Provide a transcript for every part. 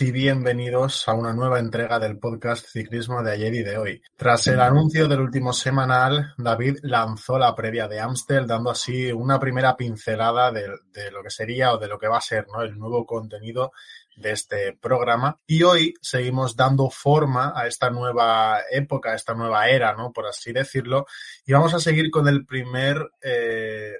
y bienvenidos a una nueva entrega del podcast Ciclismo de ayer y de hoy. Tras el anuncio del último semanal, David lanzó la previa de Amstel, dando así una primera pincelada de, lo que sería o de lo que va a ser ¿no? el nuevo contenido de este programa. Y hoy seguimos dando forma a esta nueva época, a esta nueva era, ¿no? Por así decirlo. Y vamos a seguir con el primer eh,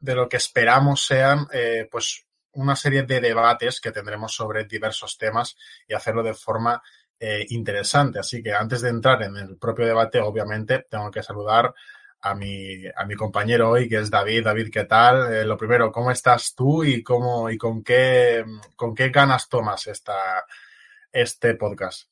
de lo que esperamos sean eh, pues una serie de debates que tendremos sobre diversos temas y hacerlo de forma eh, interesante. Así que antes de entrar en el propio debate, obviamente, tengo que saludar a mi, a mi compañero hoy, que es David. David, ¿qué tal? Eh, lo primero, ¿cómo estás tú y, cómo, y con, qué, con qué ganas tomas esta, este podcast?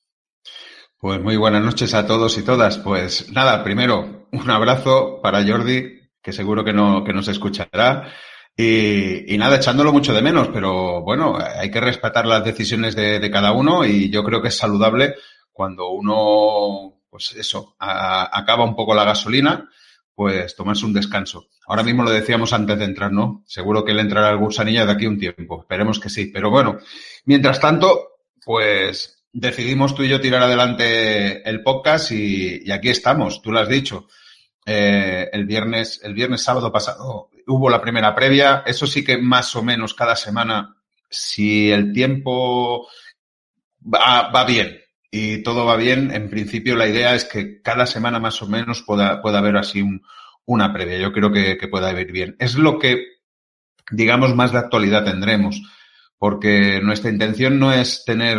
Pues muy buenas noches a todos y todas. Pues nada, primero, un abrazo para Jordi, que seguro que, no, que nos escuchará. Y, nada, echándolo mucho de menos, pero bueno, hay que respetar las decisiones de, de cada uno y yo creo que es saludable cuando uno, pues eso, acaba un poco la gasolina, pues tomarse un descanso. Ahora mismo lo decíamos antes de entrar, ¿no? Seguro que él entrará el gusanillo de aquí un tiempo, esperemos que sí, pero bueno, mientras tanto, pues decidimos tú y yo tirar adelante el podcast y, y aquí estamos, tú lo has dicho. Eh, el viernes, el viernes sábado pasado hubo la primera previa. Eso sí que más o menos cada semana, si el tiempo va, va bien y todo va bien, en principio la idea es que cada semana más o menos pueda, pueda haber así una previa. Yo creo que, pueda ir bien. Es lo que, digamos, más de actualidad tendremos, porque nuestra intención no es tener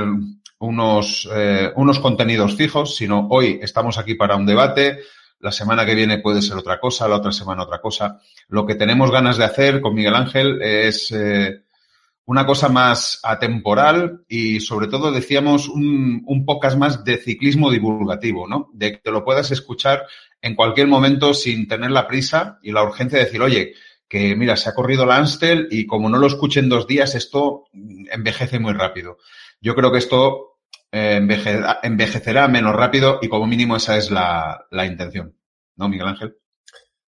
unos, eh, unos contenidos fijos, sino hoy estamos aquí para un debate, la semana que viene puede ser otra cosa, la otra semana otra cosa. Lo que tenemos ganas de hacer con Miguel Ángel es eh, una cosa más atemporal y sobre todo decíamos un, un podcast más de ciclismo divulgativo, ¿no? De que te lo puedas escuchar en cualquier momento sin tener la prisa y la urgencia de decir, oye, que mira, se ha corrido la Anstel y como no lo en dos días, esto envejece muy rápido. Yo creo que esto eh, envejecerá menos rápido y como mínimo esa es la, la intención. ¿No, Miguel Ángel?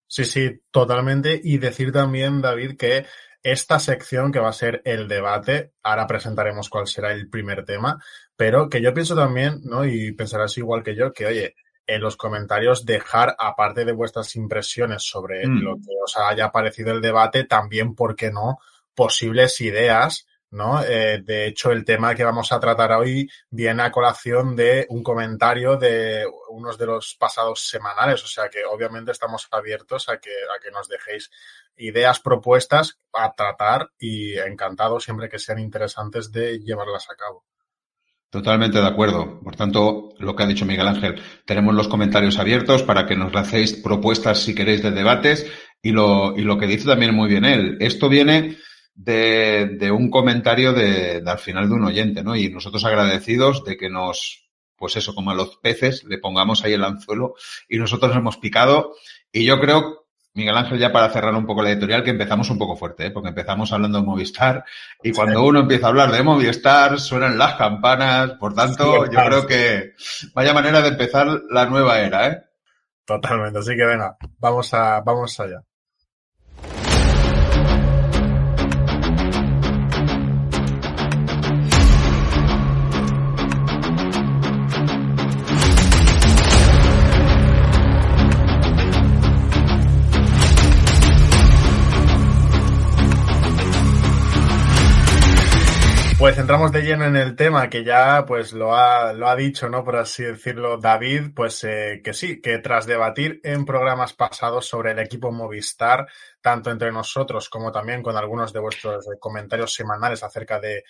Sí, sí, totalmente. Y decir también, David, que esta sección que va a ser el debate, ahora presentaremos cuál será el primer tema, pero que yo pienso también, ¿no? Y pensarás igual que yo, que oye, en los comentarios dejar, aparte de vuestras impresiones sobre mm. lo que os haya parecido el debate, también, ¿por qué no? posibles ideas ¿no? Eh, de hecho, el tema que vamos a tratar hoy viene a colación de un comentario de unos de los pasados semanales, o sea que obviamente estamos abiertos a que, a que nos dejéis ideas, propuestas a tratar y encantados siempre que sean interesantes de llevarlas a cabo. Totalmente de acuerdo. Por tanto, lo que ha dicho Miguel Ángel, tenemos los comentarios abiertos para que nos hacéis propuestas si queréis de debates y lo, y lo que dice también muy bien él. Esto viene de, un comentario de, al final de un oyente, ¿no? Y nosotros agradecidos de que nos, pues eso, como a los peces, le pongamos ahí el anzuelo y nosotros hemos picado. Y yo creo Miguel Ángel, ya para cerrar un poco la editorial, que empezamos un poco fuerte, ¿eh? porque empezamos hablando de Movistar y cuando uno empieza a hablar de Movistar suenan las campanas, por tanto, yo creo que vaya manera de empezar la nueva era, ¿eh? Totalmente, así que venga, vamos a, vamos allá. Pues entramos de lleno en el tema que ya pues lo ha, lo ha dicho, ¿no? Por así decirlo, David, pues eh, que sí, que tras debatir en programas pasados sobre el equipo Movistar, tanto entre nosotros como también con algunos de vuestros eh, comentarios semanales acerca del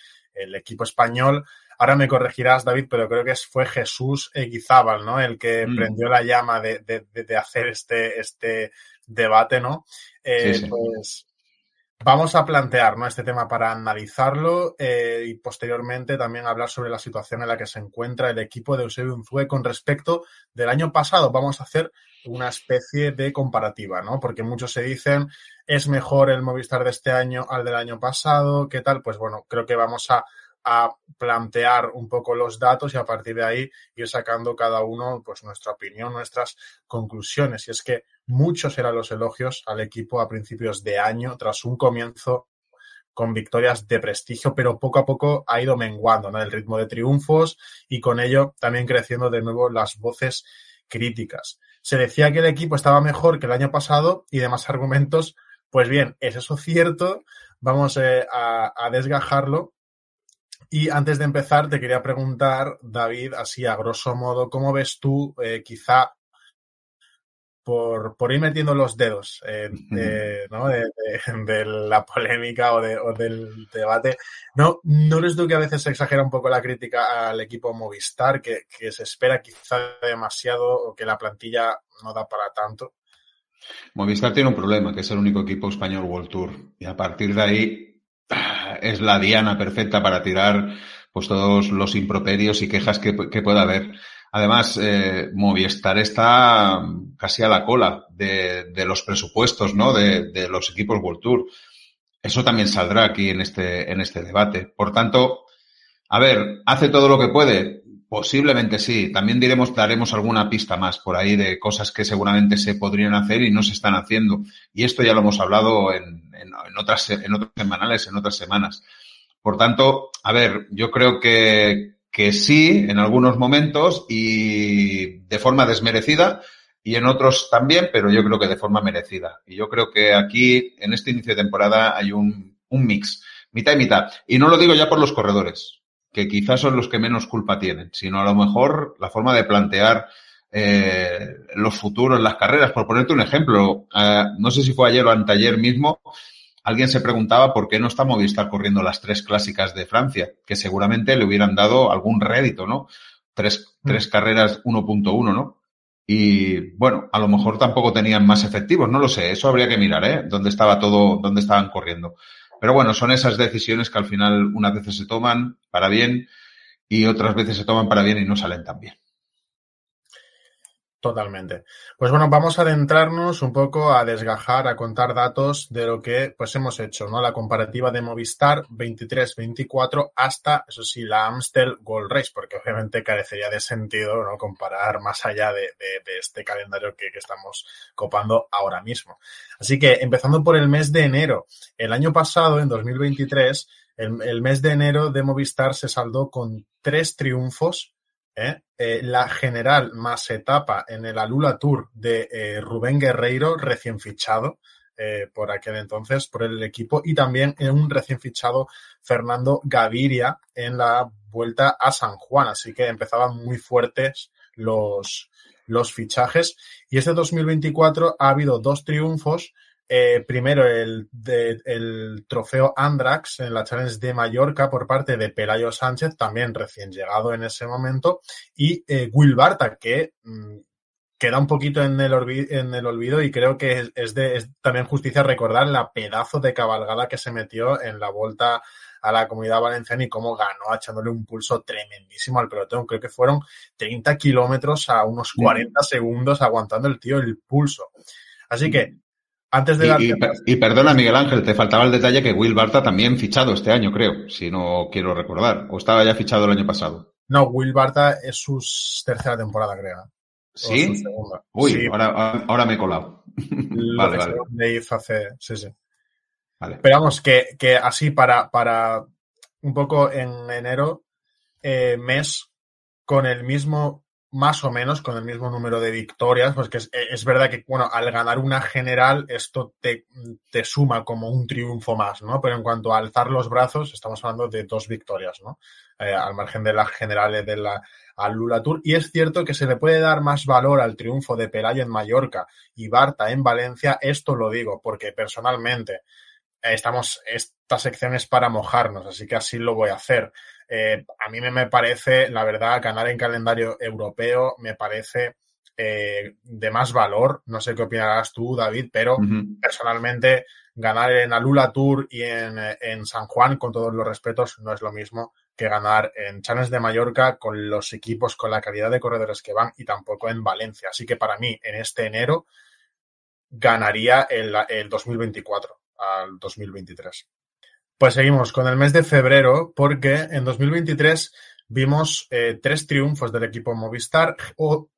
equipo español, ahora me corregirás, David, pero creo que fue Jesús Eguizábal, ¿no? El que mm. prendió la llama de, de, hacer este, este debate, ¿no? Eh, pues Vamos a plantear ¿no? este tema para analizarlo eh, y posteriormente también hablar sobre la situación en la que se encuentra el equipo de Eusebio Unzue con respecto del año pasado. Vamos a hacer una especie de comparativa, ¿no? Porque muchos se dicen, ¿es mejor el Movistar de este año al del año pasado? ¿Qué tal? Pues bueno, creo que vamos a a plantear un poco los datos y a partir de ahí ir sacando cada uno pues nuestra opinión, nuestras conclusiones. Y es que muchos eran los elogios al equipo a principios de año tras un comienzo con victorias de prestigio, pero poco a poco ha ido menguando el ritmo de triunfos y con ello también creciendo de nuevo las voces críticas. Se decía que el equipo estaba mejor que el año pasado y demás argumentos. Pues bien, ¿es eso cierto? Vamos eh, a desgajarlo y antes de empezar, te quería preguntar, David, así a grosso modo, ¿cómo ves tú, eh, quizá por, por, ir metiendo los dedos eh, de, la polémica o, del debate. ¿No, ¿No les doy que a veces se exagera un poco la crítica al equipo Movistar, que, se espera quizá demasiado o que la plantilla no da para tanto? Movistar tiene un problema, que es el único equipo español World Tour. Y a partir de ahí es la diana perfecta para tirar pues todos los improperios y quejas que, pueda haber. Además, eh, Movistar está casi a la cola de, de los presupuestos, ¿no? De, de, los equipos World Tour. Eso también saldrá aquí en este, en este debate. Por tanto, a ver, ¿hace todo lo que puede? Posiblemente sí. También diremos, daremos alguna pista más por ahí de cosas que seguramente se podrían hacer y no se están haciendo. Y esto ya lo hemos hablado en, en, otras, en otros semanales, en otras semanas. Por tanto, a ver, yo creo que, sí, en algunos momentos y de forma desmerecida, y en otros también, pero yo creo que de forma merecida. Y yo creo que aquí, en este inicio de temporada, hay un, un, mix, mitad y mitad. Y no lo digo ya por los corredores, que quizás son los que menos culpa tienen, sino a lo mejor la forma de plantear eh, los futuros, las carreras. Por ponerte un ejemplo, eh, no sé si fue ayer o anteayer mismo, alguien se preguntaba por qué no está Movistar corriendo las tres clásicas de Francia, que seguramente le hubieran dado algún rédito, ¿no? Tres, tres mm. carreras 1.1, ¿no? Y bueno, a lo mejor tampoco tenían más efectivos, no lo sé, eso habría que mirar, ¿eh? Dónde estaba todo, dónde estaban corriendo. Pero bueno, son esas decisiones que al final unas veces se toman para bien y otras veces se toman para bien y no salen tan bien. Totalmente. Pues bueno, vamos a adentrarnos un poco a desgajar, a contar datos de lo que pues hemos hecho, ¿no? La comparativa de Movistar 23-24 hasta, eso sí, la Amstel Gold Race, porque obviamente carecería de sentido, ¿no? Comparar más allá de, este calendario que, estamos copando ahora mismo. Así que empezando por el mes de enero, el año pasado, en 2023, el mes de enero de Movistar se saldó con tres triunfos ¿eh? Eh, la general más etapa en el Alula Tour de eh, Rubén Guerreiro, recién fichado por aquel entonces por el equipo, y también en un recién fichado Fernando Gaviria en la vuelta a San Juan. Así que empezaban muy fuertes los, los fichajes. Y este 2024 ha habido dos triunfos eh, primero el, trofeo Andrax en la Challenge de Mallorca por parte de Pelayo Sánchez, también recién llegado en ese momento, y eh, Will Barta, que mm, queda un poquito en el, en el olvido y creo que es, de, es también justicia recordar la pedazo de cabalgada que se metió en la vuelta a la comunidad valenciana y cómo ganó echándole un pulso tremendísimo al pelotón. Creo que fueron 30 kilómetros a unos 40 segundos aguantando el tío el pulso. Así que y, perdona, Miguel Ángel, te faltaba el detalle que Will Barta también fichado este año, creo, si no quiero recordar. O estaba ya fichado el año pasado. No, Will Barta es su tercera temporada, creo. ¿eh? ¿Sí? Uy, Ahora, ahora, me he colado. vale, de Hace... Sí, sí. Vale. Pero vamos, que, así para, para un poco en enero, eh, mes, con el mismo más o menos con el mismo número de victorias, pues que e, es, verdad que, bueno, al ganar una general esto te, te, suma como un triunfo más, ¿no? Pero en cuanto a alzar los brazos, estamos hablando de dos victorias, ¿no? Eh, al margen de las generales de la al Lula Tour. Y es cierto que se le puede dar más valor al triunfo de Pelayo en Mallorca y Barta en Valencia, esto lo digo, porque personalmente estamos, esta sección es para mojarnos, así que así lo voy a hacer. Eh, a mí me parece, la verdad, ganar en calendario europeo me parece eh, de más valor. No sé qué opinarás tú, David, pero personalmente ganar en Alula Tour y en, San Juan, con todos los respetos, no es lo mismo que ganar en Chanes de Mallorca con los equipos, con la calidad de corredores que van y tampoco en Valencia. Así que para mí, en este enero, ganaría el, el 2024 al 2023. Pues seguimos con el mes de febrero, porque en 2023 vimos eh, tres triunfos del equipo Movistar, o,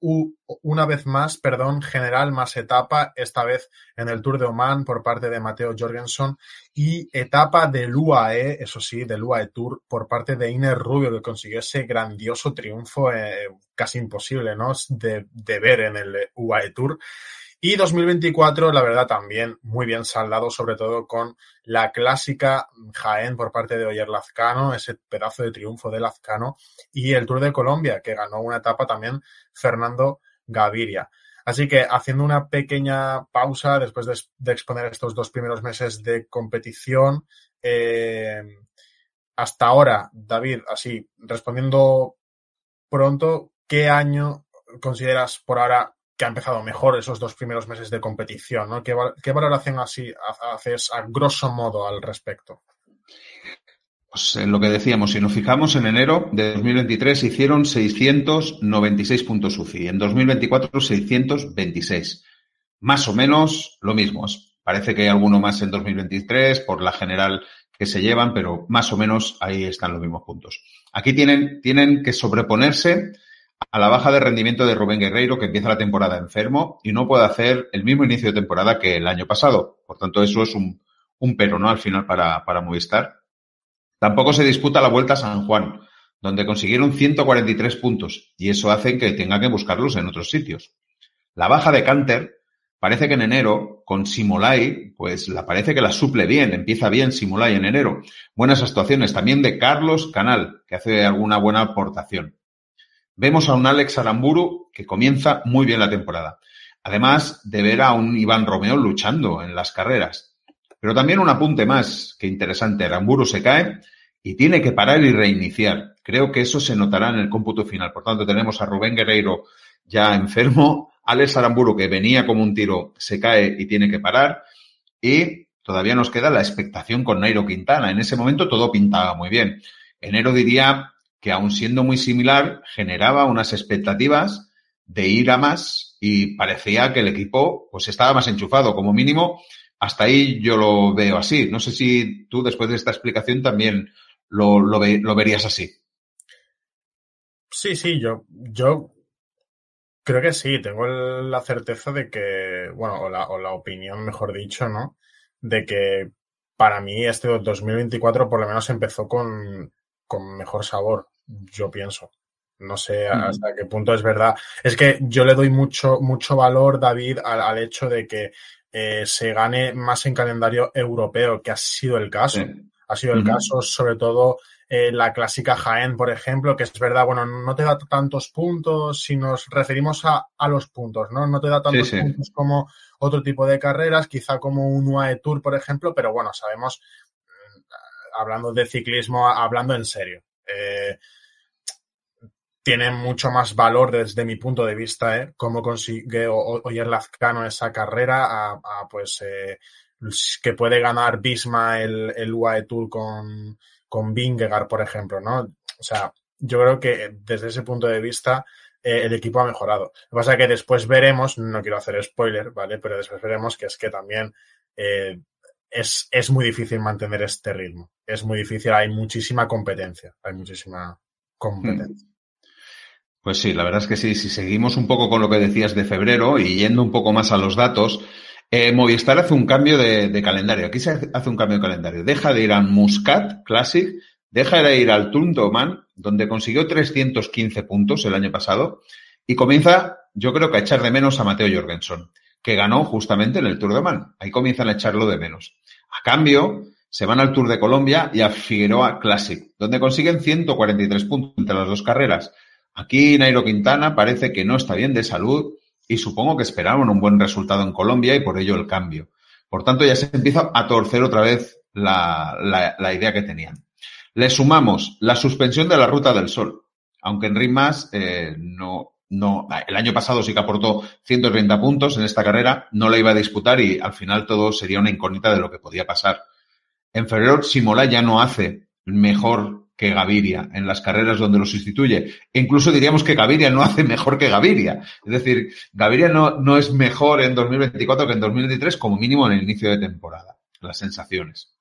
una vez más, perdón, general más etapa, esta vez en el Tour de Oman por parte de Mateo Jorgensen y etapa del UAE, eso sí, del UAE Tour por parte de Ines Rubio, que consiguió ese grandioso triunfo eh, casi imposible, ¿no? de ver en el UAE Tour. Y 2024, la verdad, también muy bien saldado, sobre todo con la clásica Jaén por parte de Oyer Lazcano, ese pedazo de triunfo de Lazcano, y el Tour de Colombia, que ganó una etapa también Fernando Gaviria. Así que haciendo una pequeña pausa después de, exponer estos dos primeros meses de competición, eh, hasta ahora, David, así respondiendo pronto, ¿qué año consideras por ahora que ha empezado mejor esos dos primeros meses de competición. ¿no? ¿Qué, valor valoración así haces a grosso modo al respecto? Pues eh, lo que decíamos, si nos fijamos en enero de 2023 hicieron 696 puntos UCI, en 2024 626. Más o menos lo mismo. Parece que hay alguno más en 2023 por la general que se llevan, pero más o menos ahí están los mismos puntos. Aquí tienen, tienen que sobreponerse a la baja de rendimiento de Rubén Guerreiro, que empieza la temporada enfermo y no puede hacer el mismo inicio de temporada que el año pasado. Por tanto, eso es un, un pero, ¿no? Al final para, para Movistar. Tampoco se disputa la vuelta a San Juan, donde consiguieron 143 puntos, y eso hace que tenga que buscarlos en otros sitios. La baja de Canter parece que en enero, con Simulai, pues la parece que la suple bien, empieza bien Simulai en enero. Buenas actuaciones también de Carlos Canal, que hace alguna buena aportación. Vemos a un Alex Aramburu que comienza muy bien la temporada. Además de ver a un Iván Romeo luchando en las carreras. Pero también un apunte más, que interesante, Aramburu se cae y tiene que parar y reiniciar. Creo que eso se notará en el cómputo final. Por tanto, tenemos a Rubén Guerreiro ya enfermo, Alex Aramburu que venía como un tiro, se cae y tiene que parar. Y todavía nos queda la expectación con Nairo Quintana. En ese momento todo pintaba muy bien. Enero diría que aun siendo muy similar generaba unas expectativas de ir a más y parecía que el equipo pues estaba más enchufado, como mínimo hasta ahí yo lo veo así. No sé si tú después de esta explicación también lo, lo, verías así. Sí, sí, yo, yo creo que sí, tengo la certeza de que, bueno, o la, o la opinión, mejor dicho, ¿no? De que para mí este 2024 por lo menos empezó con, con mejor sabor, yo pienso. No sé hasta qué punto es verdad. Es que yo le doy mucho, mucho valor, David, al, hecho de que eh, se gane más en calendario europeo, que ha sido el caso. Ha sido el caso, sobre todo eh, la clásica Jaén, por ejemplo, que es verdad, bueno, no te da tantos puntos si nos referimos a, a los puntos, ¿no? No te da tantos puntos como otro tipo de carreras, quizá como un UAE Tour, por ejemplo, pero bueno, sabemos hablando de ciclismo, hablando en serio. Eh, tiene mucho más valor desde mi punto de vista, ¿eh? Cómo consigue Oyer Lazcano esa carrera a, pues eh, que puede ganar Bisma el, el UAE Tour con, con por ejemplo, ¿no? O sea, yo creo que desde ese punto de vista eh, el equipo ha mejorado. Lo que pasa es que después veremos, no quiero hacer spoiler, ¿vale? Pero después veremos que es que también es, muy difícil mantener este ritmo. Es muy difícil, hay muchísima competencia. Hay muchísima competencia. Mm. Pues sí, la verdad es que sí. Si seguimos un poco con lo que decías de febrero y yendo un poco más a los datos, eh, Movistar hace un cambio de, calendario. Aquí se hace un cambio de calendario. Deja de ir a Muscat Classic, deja de ir al Tuntoman, donde consiguió 315 puntos el año pasado, y comienza, yo creo que a echar de menos a Mateo Jorgensen que ganó justamente en el Tour de Man. Ahí comienzan a echarlo de menos. A cambio, se van al Tour de Colombia y a Figueroa Classic, donde consiguen 143 puntos entre las dos carreras. Aquí Nairo Quintana parece que no está bien de salud y supongo que esperaban un buen resultado en Colombia y por ello el cambio. Por tanto, ya se empieza a torcer otra vez la, idea que tenían. Le sumamos la suspensión de la Ruta del Sol, aunque en Rimas eh, no, no, el año pasado sí que aportó 130 puntos en esta carrera, no la iba a disputar y al final todo sería una incógnita de lo que podía pasar. En febrero, Simola ya no hace mejor que Gaviria en las carreras donde lo sustituye. incluso diríamos que Gaviria no hace mejor que Gaviria. Es decir, Gaviria no, no es mejor en 2024 que en 2023, como mínimo en el inicio de temporada. Las sensaciones.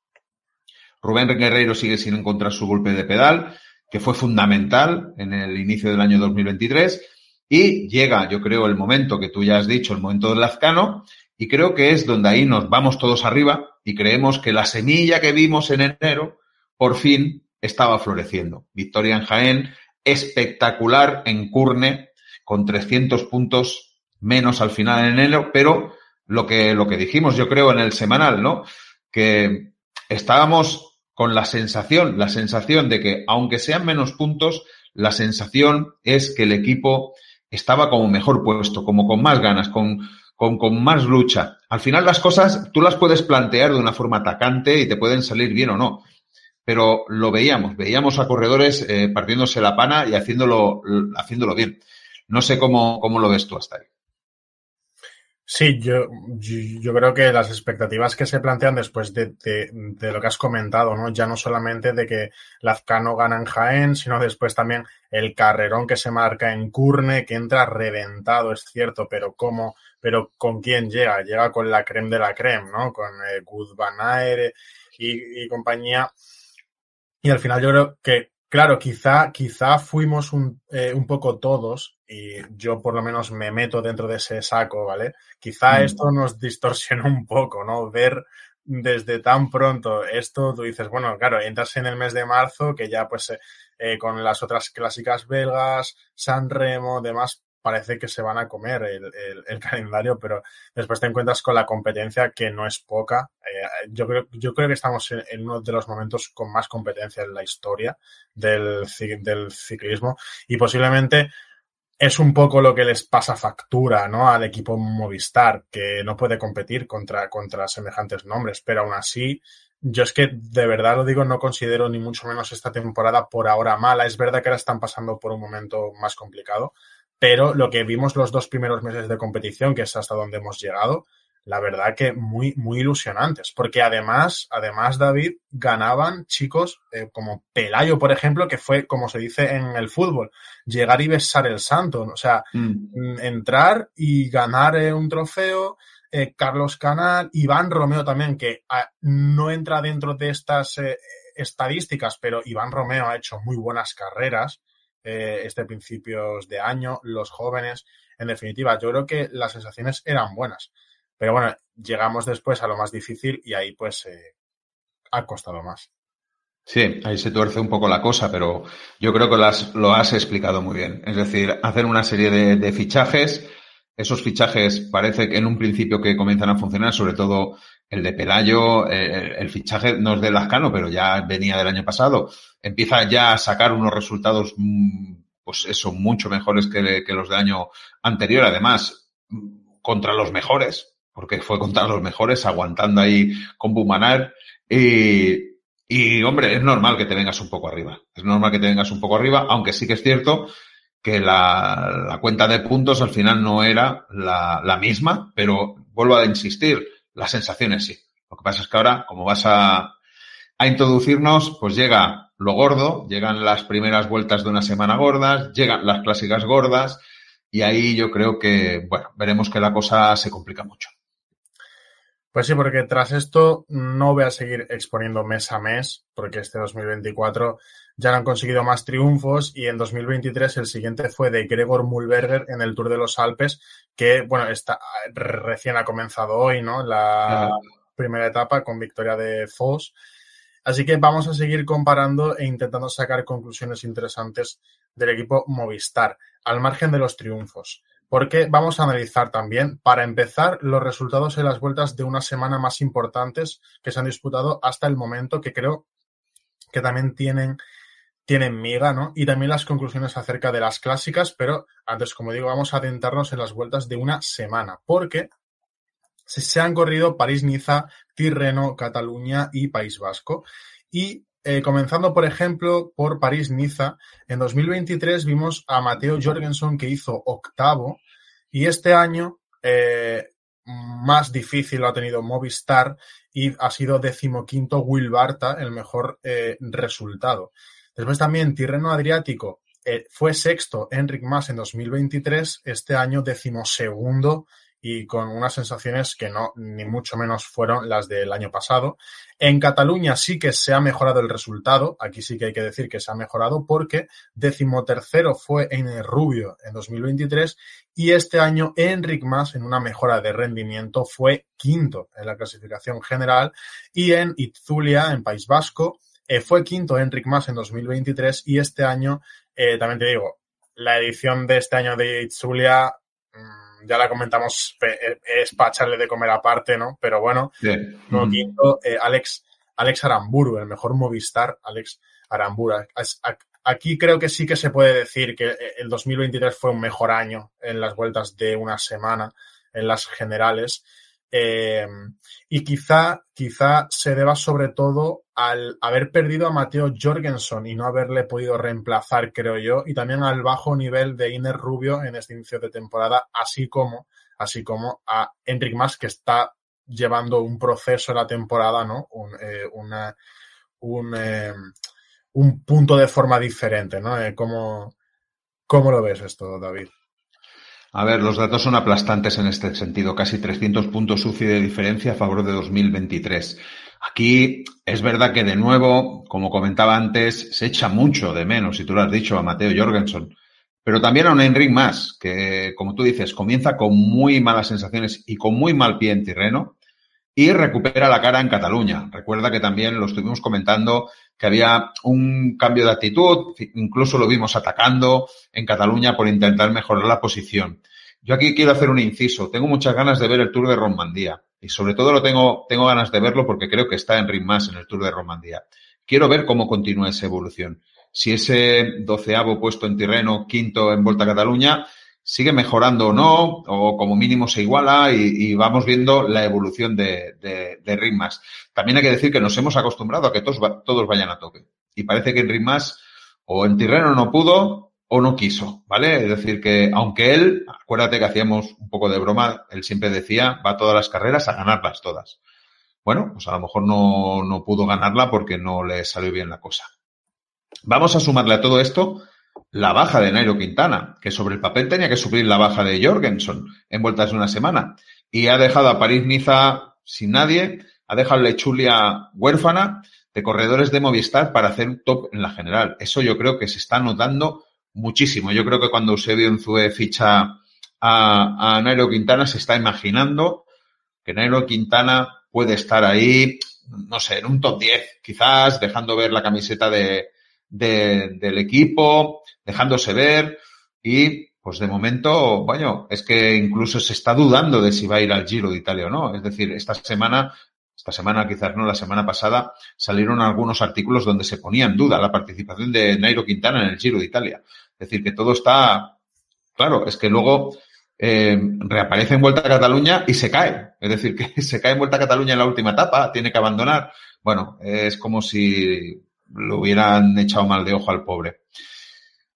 Rubén Guerreiro sigue sin encontrar su golpe de pedal, que fue fundamental en el inicio del año 2023 y llega, yo creo, el momento que tú ya has dicho, el momento del Lazcano, y creo que es donde ahí nos vamos todos arriba y creemos que la semilla que vimos en enero por fin estaba floreciendo. Victoria en Jaén, espectacular en Curne, con 300 puntos menos al final en enero, pero lo que, lo que dijimos yo creo en el semanal, ¿no? Que estábamos con la sensación, la sensación de que aunque sean menos puntos, la sensación es que el equipo estaba como mejor puesto, como con más ganas, con, con, más lucha. Al final las cosas tú las puedes plantear de una forma atacante y te pueden salir bien o no. Pero lo veíamos, veíamos a corredores eh, partiéndose la pana y haciéndolo, haciéndolo bien. No sé cómo, cómo lo ves tú hasta ahí. Sí, yo, yo, creo que las expectativas que se plantean después de, de, lo que has comentado, ¿no? Ya no solamente de que Lazcano gana en Jaén, sino después también el carrerón que se marca en Curne, que entra reventado, es cierto, pero cómo, pero con quién llega, llega con la creme de la creme, ¿no? Con eh, eh y, y compañía. Y al final yo creo que Claro, quizá, quizá fuimos un, eh, un, poco todos, y yo por lo menos me meto dentro de ese saco, ¿vale? Quizá mm. esto nos distorsiona un poco, ¿no? Ver desde tan pronto esto, tú dices, bueno, claro, entras en el mes de marzo, que ya pues eh, eh, con las otras clásicas belgas, San Remo, demás, parece que se van a comer el, el, calendario, pero después te encuentras con la competencia que no es poca. Eh, yo, creo, yo creo que estamos en, uno de los momentos con más competencia en la historia del, del ciclismo y posiblemente es un poco lo que les pasa factura ¿no? al equipo Movistar, que no puede competir contra, contra semejantes nombres, pero aún así yo es que de verdad lo digo, no considero ni mucho menos esta temporada por ahora mala. Es verdad que ahora están pasando por un momento más complicado, pero lo que vimos los dos primeros meses de competición, que es hasta donde hemos llegado, la verdad que muy, muy ilusionantes, porque además, además David, ganaban chicos eh, como Pelayo, por ejemplo, que fue, como se dice en el fútbol, llegar y besar el santo, o sea, mm. Mm, entrar y ganar eh, un trofeo, eh, Carlos Canal, Iván Romeo también, que ah, no entra dentro de estas estadísticas, pero Iván Romeo ha hecho muy buenas carreras, eh, este principios de año, los jóvenes, en definitiva, yo creo que las sensaciones eran buenas. Pero bueno, llegamos después a lo más difícil y ahí pues eh, ha costado más. Sí, ahí se tuerce un poco la cosa, pero yo creo que lo has explicado muy bien. Es decir, hacer una serie de, de, fichajes. Esos fichajes parece que en un principio que comienzan a funcionar, sobre todo el de Pelayo, eh, el, fichaje no es de Lascano, pero ya venía del año pasado. Empieza ya a sacar unos resultados, mm, pues eso, mucho mejores que, los del año anterior. Además, mm, contra los mejores, porque fue contra los mejores, aguantando ahí con Bumanar. Y, y, hombre, es normal que te vengas un poco arriba. Es normal que te vengas un poco arriba, aunque sí que es cierto que la, la cuenta de puntos al final no era la, la misma, pero vuelvo a insistir, las sensaciones sí. Lo que pasa es que ahora, como vas a, introducirnos, pues llega lo gordo, llegan las primeras vueltas de una semana gordas, llegan las clásicas gordas, y ahí yo creo que, bueno, veremos que la cosa se complica mucho. Pues sí, porque tras esto no voy a seguir exponiendo mes a mes, porque este 2024 ya no han conseguido más triunfos y en 2023 el siguiente fue de Gregor Mulberger en el Tour de los Alpes, que bueno, está, recién ha comenzado hoy, ¿no? La primera etapa con victoria de Foss. Así que vamos a seguir comparando e intentando sacar conclusiones interesantes del equipo Movistar, al margen de los triunfos. Porque vamos a analizar también, para empezar, los resultados en las vueltas de una semana más importantes que se han disputado hasta el momento, que creo que también tienen tienen miga, ¿no? Y también las conclusiones acerca de las clásicas, pero antes, como digo, vamos a adentrarnos en las vueltas de una semana, porque se han corrido París-Niza, Tirreno, Cataluña y País Vasco. Y eh, comenzando, por ejemplo, por París-Niza, en 2023 vimos a Mateo Jorgensen que hizo octavo y este año eh, más difícil lo ha tenido Movistar y ha sido decimoquinto Will Barta, el mejor eh, resultado. Después también Tirreno Adriático eh, fue sexto Enric Mas en 2023, este año decimosegundo y con unas sensaciones que no, ni mucho menos fueron las del año pasado. En Cataluña sí que se ha mejorado el resultado, aquí sí que hay que decir que se ha mejorado porque decimotercero fue en Rubio en 2023 y este año Enric Mas en una mejora de rendimiento fue quinto en la clasificación general y en Itzulia, en País Vasco, eh, fue quinto Enric más en 2023 y este año, eh, también te digo, la edición de este año de Itzulia, mm, ya la comentamos, eh, es para echarle de comer aparte, ¿no? Pero bueno, quinto, Alex, Alex Aramburu, el mejor Movistar, Alex Aramburu. Aquí creo que sí que se puede decir que el 2023 fue un mejor año en las vueltas de una semana, en las generales. y quizá, quizá se deba sobre todo al haber perdido a Mateo Jorgensen y no haberle podido reemplazar, creo yo, y también al bajo nivel de Iner Rubio en este inicio de temporada, así como, así como a Enric Mas, que está llevando un proceso en la temporada, ¿no? Un, eh, eh, un, punto de forma diferente, ¿no? Eh, ¿Cómo, ¿Cómo lo ves esto, David? A ver, los datos son aplastantes en este sentido, casi 300 puntos UCI de diferencia a favor de 2023. Aquí es verdad que de nuevo, como comentaba antes, se echa mucho de menos, y tú lo has dicho, a Mateo Jorgensen, pero también a un Enric más, que como tú dices, comienza con muy malas sensaciones y con muy mal pie en terreno y recupera la cara en Cataluña. Recuerda que también lo estuvimos comentando que había un cambio de actitud, incluso lo vimos atacando en Cataluña por intentar mejorar la posición. Yo aquí quiero hacer un inciso. Tengo muchas ganas de ver el Tour de Romandía. Y sobre todo lo tengo, tengo ganas de verlo porque creo que está en más en el Tour de Romandía. Quiero ver cómo continúa esa evolución. Si ese doceavo puesto en Tirreno, quinto en Volta a Cataluña, sigue mejorando o no, o como mínimo se iguala y, vamos viendo la evolución de, de, de También hay que decir que nos hemos acostumbrado a que todos, todos vayan a toque. Y parece que en Rimas o en Tirreno no pudo, o no quiso, ¿vale? Es decir, que aunque él, acuérdate que hacíamos un poco de broma, él siempre decía, va a todas las carreras a ganarlas todas. Bueno, pues a lo mejor no, no pudo ganarla porque no le salió bien la cosa. Vamos a sumarle a todo esto la baja de Nairo Quintana, que sobre el papel tenía que suplir la baja de Jorgensen en vueltas de una semana. Y ha dejado a París-Niza sin nadie, ha dejado a Lechulia huérfana de corredores de Movistar para hacer un top en la general. Eso yo creo que se está notando muchísimo. Yo creo que cuando en Enzue ficha a, Nairo Quintana se está imaginando que Nairo Quintana puede estar ahí, no sé, en un top 10 quizás, dejando ver la camiseta de, del equipo, dejándose ver y pues de momento, bueno, es que incluso se está dudando de si va a ir al Giro de Italia o no. Es decir, esta semana, esta semana quizás no, la semana pasada salieron algunos artículos donde se ponía en duda la participación de Nairo Quintana en el Giro de Italia. Es decir, que todo está. Claro, es que luego eh, reaparece en Vuelta a Cataluña y se cae. Es decir, que se cae en Vuelta a Cataluña en la última etapa, tiene que abandonar. Bueno, es como si lo hubieran echado mal de ojo al pobre.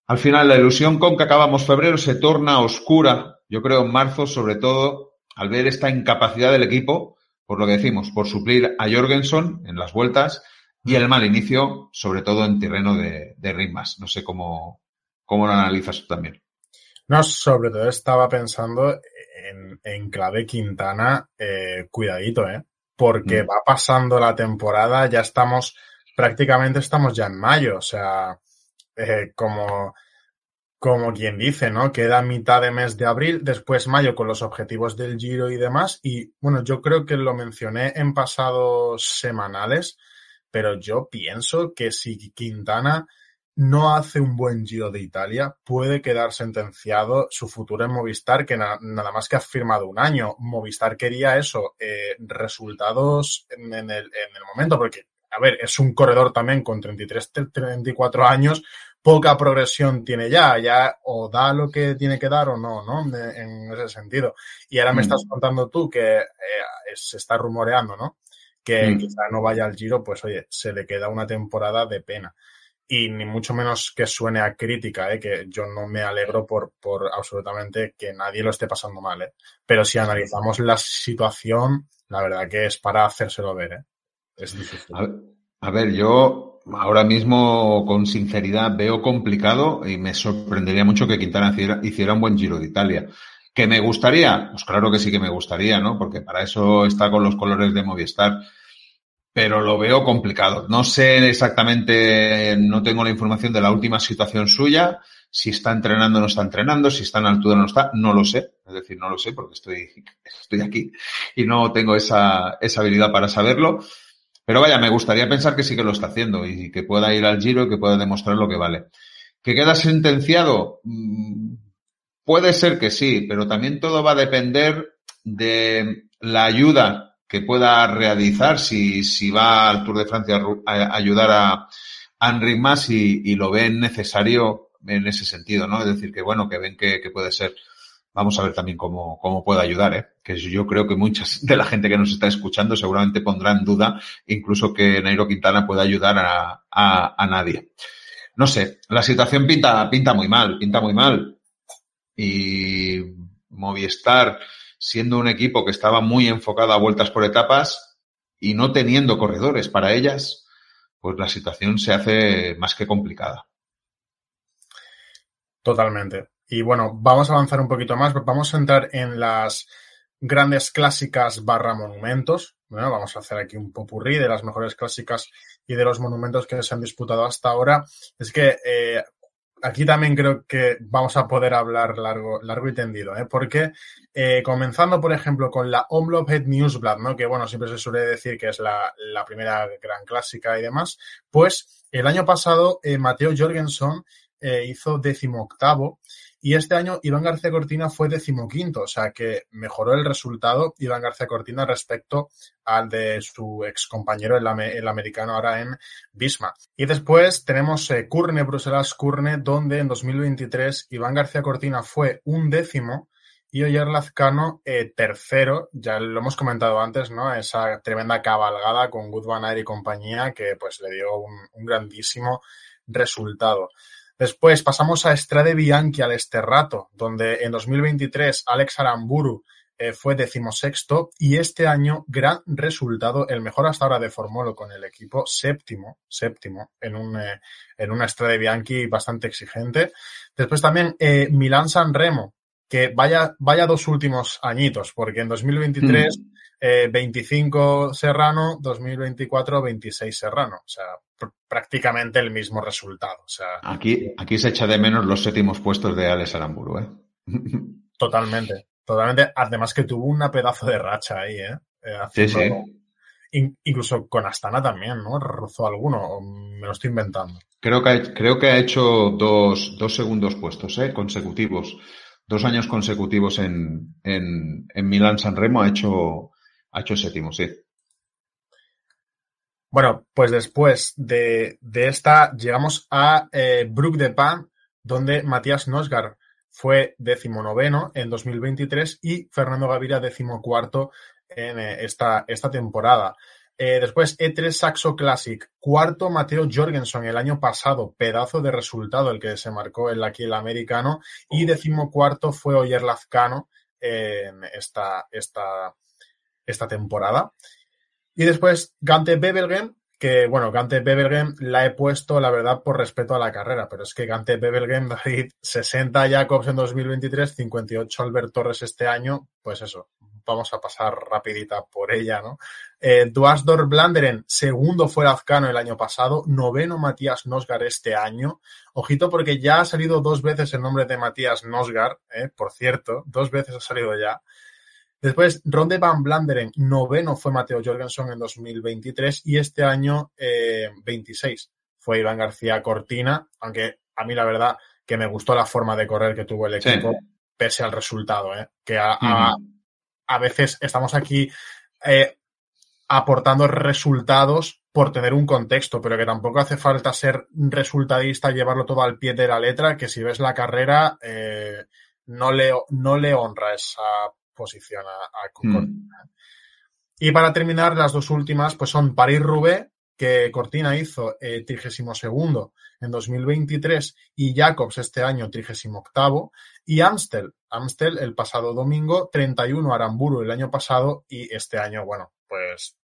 Al final, la ilusión con que acabamos febrero se torna oscura, yo creo, en marzo, sobre todo al ver esta incapacidad del equipo, por lo que decimos, por suplir a Jorgensen en las vueltas y el mal inicio, sobre todo en terreno de, de rimas. No sé cómo, ¿Cómo lo analizas tú también? No, sobre todo estaba pensando en, clave Quintana, eh, cuidadito, ¿eh? Porque mm. va pasando la temporada, ya estamos, prácticamente estamos ya en mayo, o sea, eh, como, como quien dice, ¿no? Queda mitad de mes de abril, después mayo con los objetivos del giro y demás. Y bueno, yo creo que lo mencioné en pasados semanales, pero yo pienso que si Quintana no hace un buen Giro de Italia, puede quedar sentenciado su futuro en Movistar, que nada más que ha firmado un año. Movistar quería eso, eh, resultados en, el, momento, porque, a ver, es un corredor también con 33, 34 años, poca progresión tiene ya, ya o da lo que tiene que dar o no, ¿no? en ese sentido. Y ahora me mm. estás contando tú que eh, se está rumoreando, ¿no? Que mm. quizá no vaya al giro, pues oye, se le queda una temporada de pena y ni mucho menos que suene a crítica, ¿eh? que yo no me alegro por, absolutamente que nadie lo esté pasando mal. ¿eh? Pero si analizamos la situación, la verdad que es para hacérselo ver. ¿eh? Es A ver, yo ahora mismo con sinceridad veo complicado y me sorprendería mucho que Quintana hiciera, hiciera un buen Giro de Italia. ¿Que me gustaría? Pues claro que sí que me gustaría, ¿no? Porque para eso está con los colores de Movistar pero lo veo complicado. No sé exactamente, no tengo la información de la última situación suya, si está entrenando o no está entrenando, si está en altura o no está, no lo sé. Es decir, no lo sé porque estoy, estoy aquí y no tengo esa, esa habilidad para saberlo. Pero vaya, me gustaría pensar que sí que lo está haciendo y que pueda ir al giro y que pueda demostrar lo que vale. ¿Que queda sentenciado? Mm, puede ser que sí, pero también todo va a depender de la ayuda que pueda realizar si, va al Tour de Francia a, ayudar a, Henry más y, lo ven necesario en ese sentido, ¿no? Es decir, que bueno, que ven que, puede ser. Vamos a ver también cómo, cómo puede ayudar, ¿eh? Que yo creo que muchas de la gente que nos está escuchando seguramente pondrá en duda incluso que Nairo Quintana pueda ayudar a, nadie. No sé, la situación pinta, pinta muy mal, pinta muy mal. Y Movistar, siendo un equipo que estaba muy enfocado a vueltas por etapas y no teniendo corredores para ellas, pues la situación se hace más que complicada. Totalmente. Y bueno, vamos a avanzar un poquito más, vamos a entrar en las grandes clásicas barra monumentos. Bueno, vamos a hacer aquí un popurrí de las mejores clásicas y de los monumentos que se han disputado hasta ahora. Es que eh, aquí también creo que vamos a poder hablar largo, largo y tendido, ¿eh? porque eh, comenzando, por ejemplo, con la Omlop Head Newsblad, ¿no? que bueno, siempre se suele decir que es la, la primera gran clásica y demás, pues el año pasado eh, Mateo Jorgensen eh, hizo decimoctavo y este año Iván García Cortina fue decimoquinto, o sea que mejoró el resultado Iván García Cortina respecto al de su excompañero, el, americano ahora en Bisma. Y después tenemos Curne, eh, Bruselas Curne, donde en 2023 Iván García Cortina fue un décimo y Oyer Lazcano eh, tercero, ya lo hemos comentado antes, ¿no? Esa tremenda cabalgada con Goodwin Air y compañía que pues le dio un grandísimo resultado. Después pasamos a de Bianchi al rato donde en 2023 Alex Aramburu eh, fue decimosexto y este año gran resultado, el mejor hasta ahora de Formolo con el equipo, séptimo, séptimo, en, un, eh, en una Strade Bianchi bastante exigente. Después también eh, Milán San Remo, que vaya, vaya dos últimos añitos, porque en 2023 25 eh, Serrano, 2024, 26 Serrano. O sea, prácticamente el mismo resultado. sea, aquí, aquí se echa de menos los séptimos puestos de Alex Aramburu, ¿eh? Totalmente, totalmente. Además que tuvo una pedazo de racha ahí, ¿eh? eh sí, sí. incluso con Astana también, ¿no? Rozó alguno, me lo estoy inventando. Creo que ha, creo que ha hecho dos, segundos puestos, ¿eh? Consecutivos. Dos años consecutivos en, en Milán San Remo ha hecho, h séptimo, sí. Bueno, pues después de, esta llegamos a eh, Brook de Pan, donde Matías Nosgar fue decimonoveno en 2023 y Fernando Gaviria decimocuarto en eh, esta, esta temporada. Eh, después, E3 Saxo Classic, cuarto Mateo Jorgensen el año pasado, pedazo de resultado el que se marcó el aquí el americano, y decimocuarto fue Oyer Lazcano en esta, esta esta temporada. Y después Gante Bebelgen, que bueno, Gante Bebelgem la he puesto, la verdad, por respeto a la carrera, pero es que Gante Bebelgem, David, 60 Jacobs en 2023, 58 Albert Torres este año, pues eso, vamos a pasar rapidita por ella, ¿no? Eh, Duasdor Blanderen, segundo fue Azcano el año pasado, noveno Matías Nosgar este año. Ojito porque ya ha salido dos veces el nombre de Matías Nosgar, eh, por cierto, dos veces ha salido ya. Después, Ronde Van Blanderen, noveno fue Mateo Jorgensen en 2023 y este año 26 eh, fue Iván García Cortina, aunque a mí la verdad que me gustó la forma de correr que tuvo el equipo, pese al resultado, ¿eh? que a, a, veces estamos aquí eh, aportando resultados por tener un contexto, pero que tampoco hace falta ser resultadista, llevarlo todo al pie de la letra, que si ves la carrera... No le, no le honra esa posición a, Cortina. Mm. Y para terminar, las dos últimas pues son París-Roubaix, que Cortina hizo 32 eh, en 2023 y Jacobs este año 38 y Amstel, Amstel el pasado domingo, 31 Aramburu el año pasado y este año, bueno, pues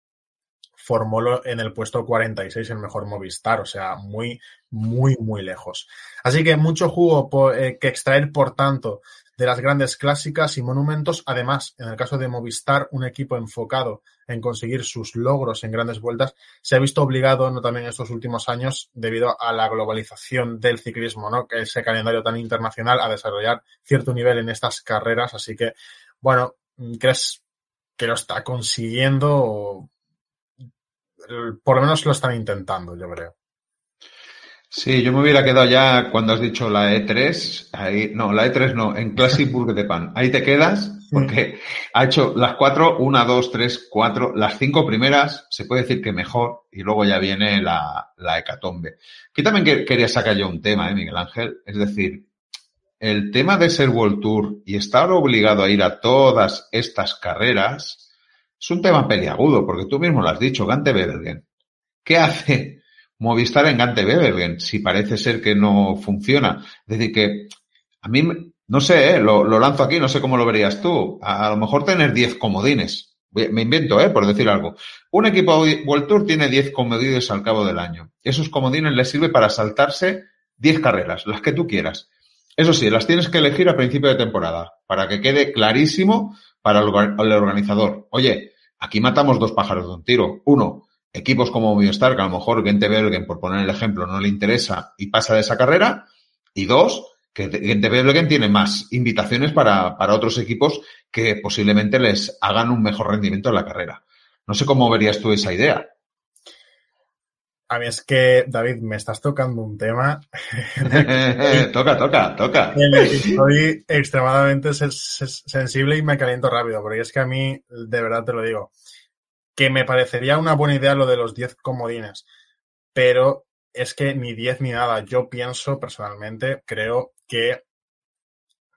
formó en el puesto 46 el mejor Movistar, o sea, muy, muy, muy lejos. Así que mucho jugo eh, que extraer, por tanto, de las grandes clásicas y monumentos. Además, en el caso de Movistar, un equipo enfocado en conseguir sus logros en grandes vueltas se ha visto obligado, no también en estos últimos años, debido a la globalización del ciclismo, ¿no? Que ese calendario tan internacional a desarrollar cierto nivel en estas carreras. Así que, bueno, ¿crees que lo está consiguiendo? por lo menos lo están intentando, yo creo. Sí, yo me hubiera quedado ya cuando has dicho la E3, ahí, no, la E3 no, en Classic Burger de Pan. Ahí te quedas porque ha hecho las cuatro, una, dos, tres, cuatro, las cinco primeras, se puede decir que mejor, y luego ya viene la, la hecatombe. Aquí también quería sacar yo un tema, ¿eh, Miguel Ángel? Es decir, el tema de ser World Tour y estar obligado a ir a todas estas carreras es un tema peliagudo, porque tú mismo lo has dicho, Gante Bergen. ¿Qué hace Movistar en Gante bien si parece ser que no funciona. Es decir, que a mí, no sé, ¿eh? lo, lanzo aquí, no sé cómo lo verías tú. A, lo mejor tener 10 comodines. Me invento, ¿eh? por decir algo. Un equipo World Tour tiene 10 comodines al cabo del año. Esos comodines les sirve para saltarse 10 carreras, las que tú quieras. Eso sí, las tienes que elegir a principio de temporada, para que quede clarísimo para el organizador. Oye, aquí matamos dos pájaros de un tiro. Uno, equipos como Movistar, que a lo mejor Gente Belgen, por poner el ejemplo, no le interesa y pasa de esa carrera, y dos, que Gente Belgen tiene más invitaciones para, otros equipos que posiblemente les hagan un mejor rendimiento en la carrera. No sé cómo verías tú esa idea. A mí es que, David, me estás tocando un tema. toca, toca, toca. Soy extremadamente sensible y me caliento rápido, porque es que a mí, de verdad te lo digo, que me parecería una buena idea lo de los 10 comodines, pero es que ni 10 ni nada. Yo pienso personalmente, creo que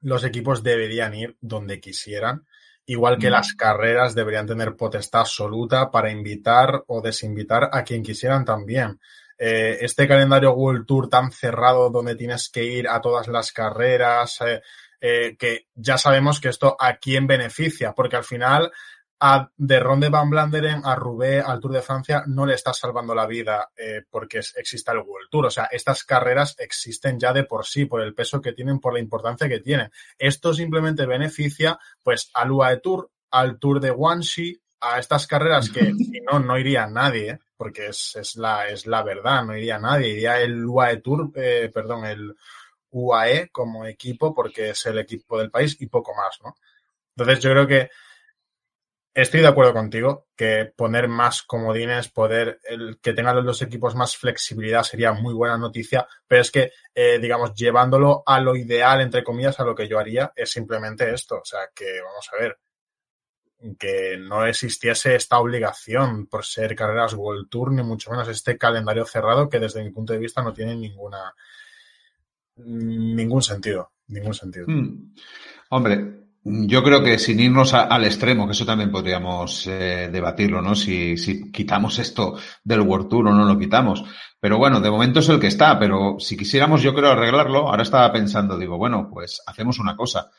los equipos deberían ir donde quisieran, igual que las carreras deberían tener potestad absoluta para invitar o desinvitar a quien quisieran también. Eh, este calendario World Tour tan cerrado donde tienes que ir a todas las carreras, eh, eh, que ya sabemos que esto a quién beneficia, porque al final a, de Ronde Van Blanderen a Roubaix, al Tour de Francia, no le está salvando la vida eh, porque existe exista el World Tour. O sea, estas carreras existen ya de por sí, por el peso que tienen, por la importancia que tienen. Esto simplemente beneficia pues al UAE Tour, al Tour de Guangxi, a estas carreras que si no, no iría nadie, ¿eh? porque es, la, es la verdad, no iría nadie. Iría el UAE Tour, eh, perdón, el UAE como equipo porque es el equipo del país y poco más, ¿no? Entonces yo creo que Estoy de acuerdo contigo que poner más comodines, poder el, que tengan los dos equipos más flexibilidad sería muy buena noticia, pero es que, eh, digamos, llevándolo a lo ideal, entre comillas, a lo que yo haría, es simplemente esto. O sea, que vamos a ver, que no existiese esta obligación por ser carreras World Tour, ni mucho menos este calendario cerrado que desde mi punto de vista no tiene ninguna ningún sentido, ningún sentido. Hmm. Hombre, yo creo que sin irnos al extremo, que eso también podríamos eh, debatirlo, ¿no? Si, quitamos esto del World Tour o no lo quitamos. Pero bueno, de momento es el que está, pero si quisiéramos, yo creo, arreglarlo, ahora estaba pensando, digo, bueno, pues hacemos una cosa,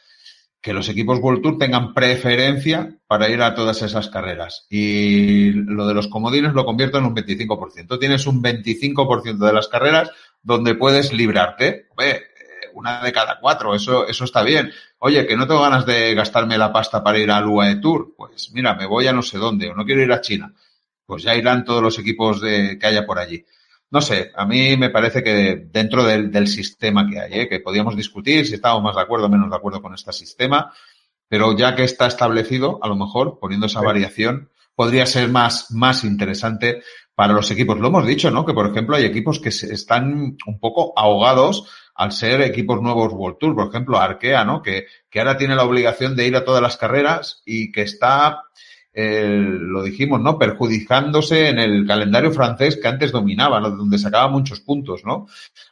que los equipos World Tour tengan preferencia para ir a todas esas carreras. Y lo de los comodines lo convierto en un 25%. Tienes un 25% de las carreras donde puedes librarte una de cada cuatro, eso, eso está bien. Oye, que no tengo ganas de gastarme la pasta para ir al UAE Tour, pues mira, me voy a no sé dónde, o no quiero ir a China. Pues ya irán todos los equipos de, que haya por allí. No sé, a mí me parece que dentro del, del sistema que hay, ¿eh? que podíamos discutir si estamos más de acuerdo o menos de acuerdo con este sistema, pero ya que está establecido, a lo mejor, poniendo esa variación, podría ser más, más interesante para los equipos. Lo hemos dicho, ¿no? Que, por ejemplo, hay equipos que están un poco ahogados al ser equipos nuevos World Tour, por ejemplo, Arkea, ¿no? Que, ahora tiene la obligación de ir a todas las carreras y que está, eh, lo dijimos, ¿no? Perjudicándose en el calendario francés que antes dominaba, ¿no? donde sacaba muchos puntos, ¿no?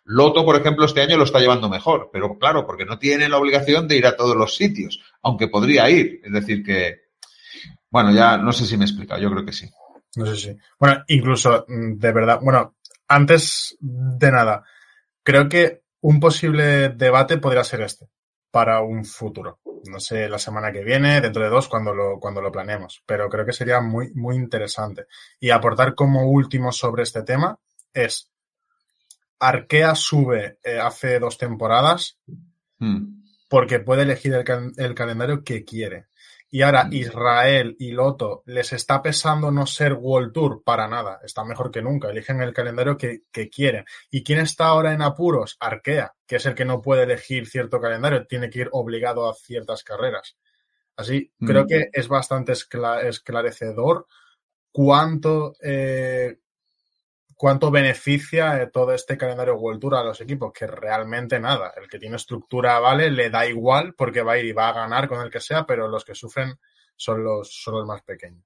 Loto, por ejemplo, este año lo está llevando mejor, pero claro, porque no tiene la obligación de ir a todos los sitios, aunque podría ir. Es decir, que, bueno, ya no sé si me he explicado, yo creo que sí. No sé si. Bueno, incluso, mm, de verdad, bueno, antes de nada, creo que un posible debate podría ser este, para un futuro. No sé, la semana que viene, dentro de dos, cuando lo, cuando lo planeemos. Pero creo que sería muy, muy interesante. Y aportar como último sobre este tema es, Arkea sube eh, hace dos temporadas hmm. porque puede elegir el calendario que quiere. Y ahora mm. Israel y Loto les está pesando no ser World Tour para nada. Está mejor que nunca. Eligen el calendario que, quieren. ¿Y quién está ahora en apuros? Arkea, que es el que no puede elegir cierto calendario. Tiene que ir obligado a ciertas carreras. Así, creo mm. que es bastante esclarecedor cuánto eh, cuánto beneficia eh, todo este calendario World a los equipos, que realmente nada. El que tiene estructura, vale, le da igual porque va a ir y va a ganar con el que sea, pero los que sufren son los, son los más pequeños.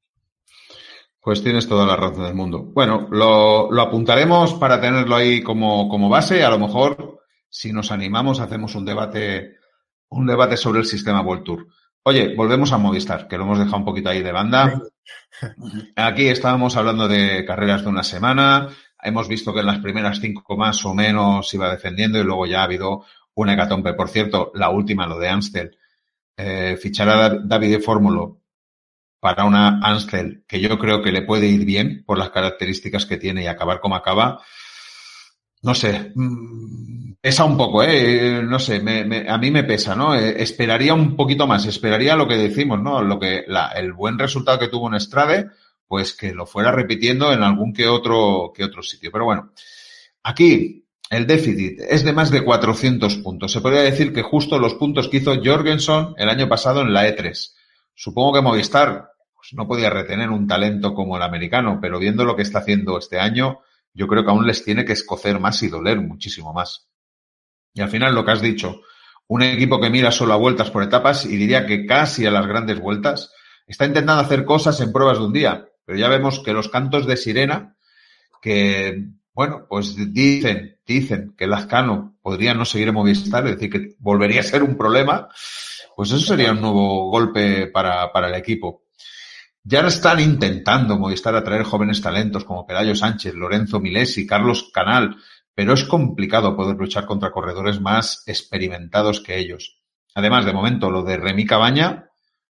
Pues tienes toda la razón del mundo. Bueno, lo, lo apuntaremos para tenerlo ahí como, como, base. A lo mejor, si nos animamos, hacemos un debate, un debate sobre el sistema World Tour. Oye, volvemos a Movistar, que lo hemos dejado un poquito ahí de banda. Aquí estábamos hablando de carreras de una semana, Hemos visto que en las primeras cinco más o menos iba defendiendo y luego ya ha habido una hecatombe. Por cierto, la última, lo de Amstel. Eh, fichar a David de Fórmulo para una Amstel que yo creo que le puede ir bien por las características que tiene y acabar como acaba. No sé, mm, pesa un poco, ¿eh? eh no sé, me, a mí me pesa, ¿no? Eh, esperaría un poquito más, esperaría lo que decimos, ¿no? Lo que la, el buen resultado que tuvo en Estrade pues que lo fuera repitiendo en algún que otro, que otro sitio. Pero bueno, aquí el déficit es de más de 400 puntos. Se podría decir que justo los puntos que hizo Jorgensen el año pasado en la E3. Supongo que Movistar pues, no podía retener un talento como el americano, pero viendo lo que está haciendo este año, yo creo que aún les tiene que escocer más y doler muchísimo más. Y al final lo que has dicho, un equipo que mira solo a vueltas por etapas y diría que casi a las grandes vueltas, está intentando hacer cosas en pruebas de un día. Pero ya vemos que los cantos de sirena, que, bueno, pues dicen, dicen que Lazcano podría no seguir en Movistar, es decir, que volvería a ser un problema, pues eso sería un nuevo golpe para, para el equipo. Ya están intentando Movistar atraer jóvenes talentos como Pelayo Sánchez, Lorenzo Milesi, Carlos Canal, pero es complicado poder luchar contra corredores más experimentados que ellos. Además, de momento, lo de Remi Cabaña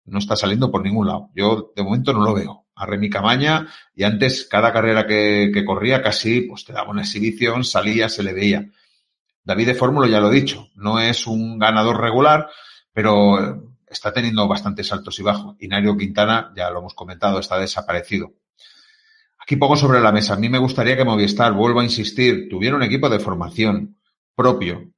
no está saliendo por ningún lado. Yo, de momento, no lo veo a Remi Camaña y antes cada carrera que, corría casi pues te daba una exhibición, salía, se le veía. David de Fórmula ya lo he dicho, no es un ganador regular, pero eh, está teniendo bastantes altos y bajos. Y Quintana, ya lo hemos comentado, está desaparecido. Aquí pongo sobre la mesa, a mí me gustaría que Movistar, vuelvo a insistir, tuviera un equipo de formación propio.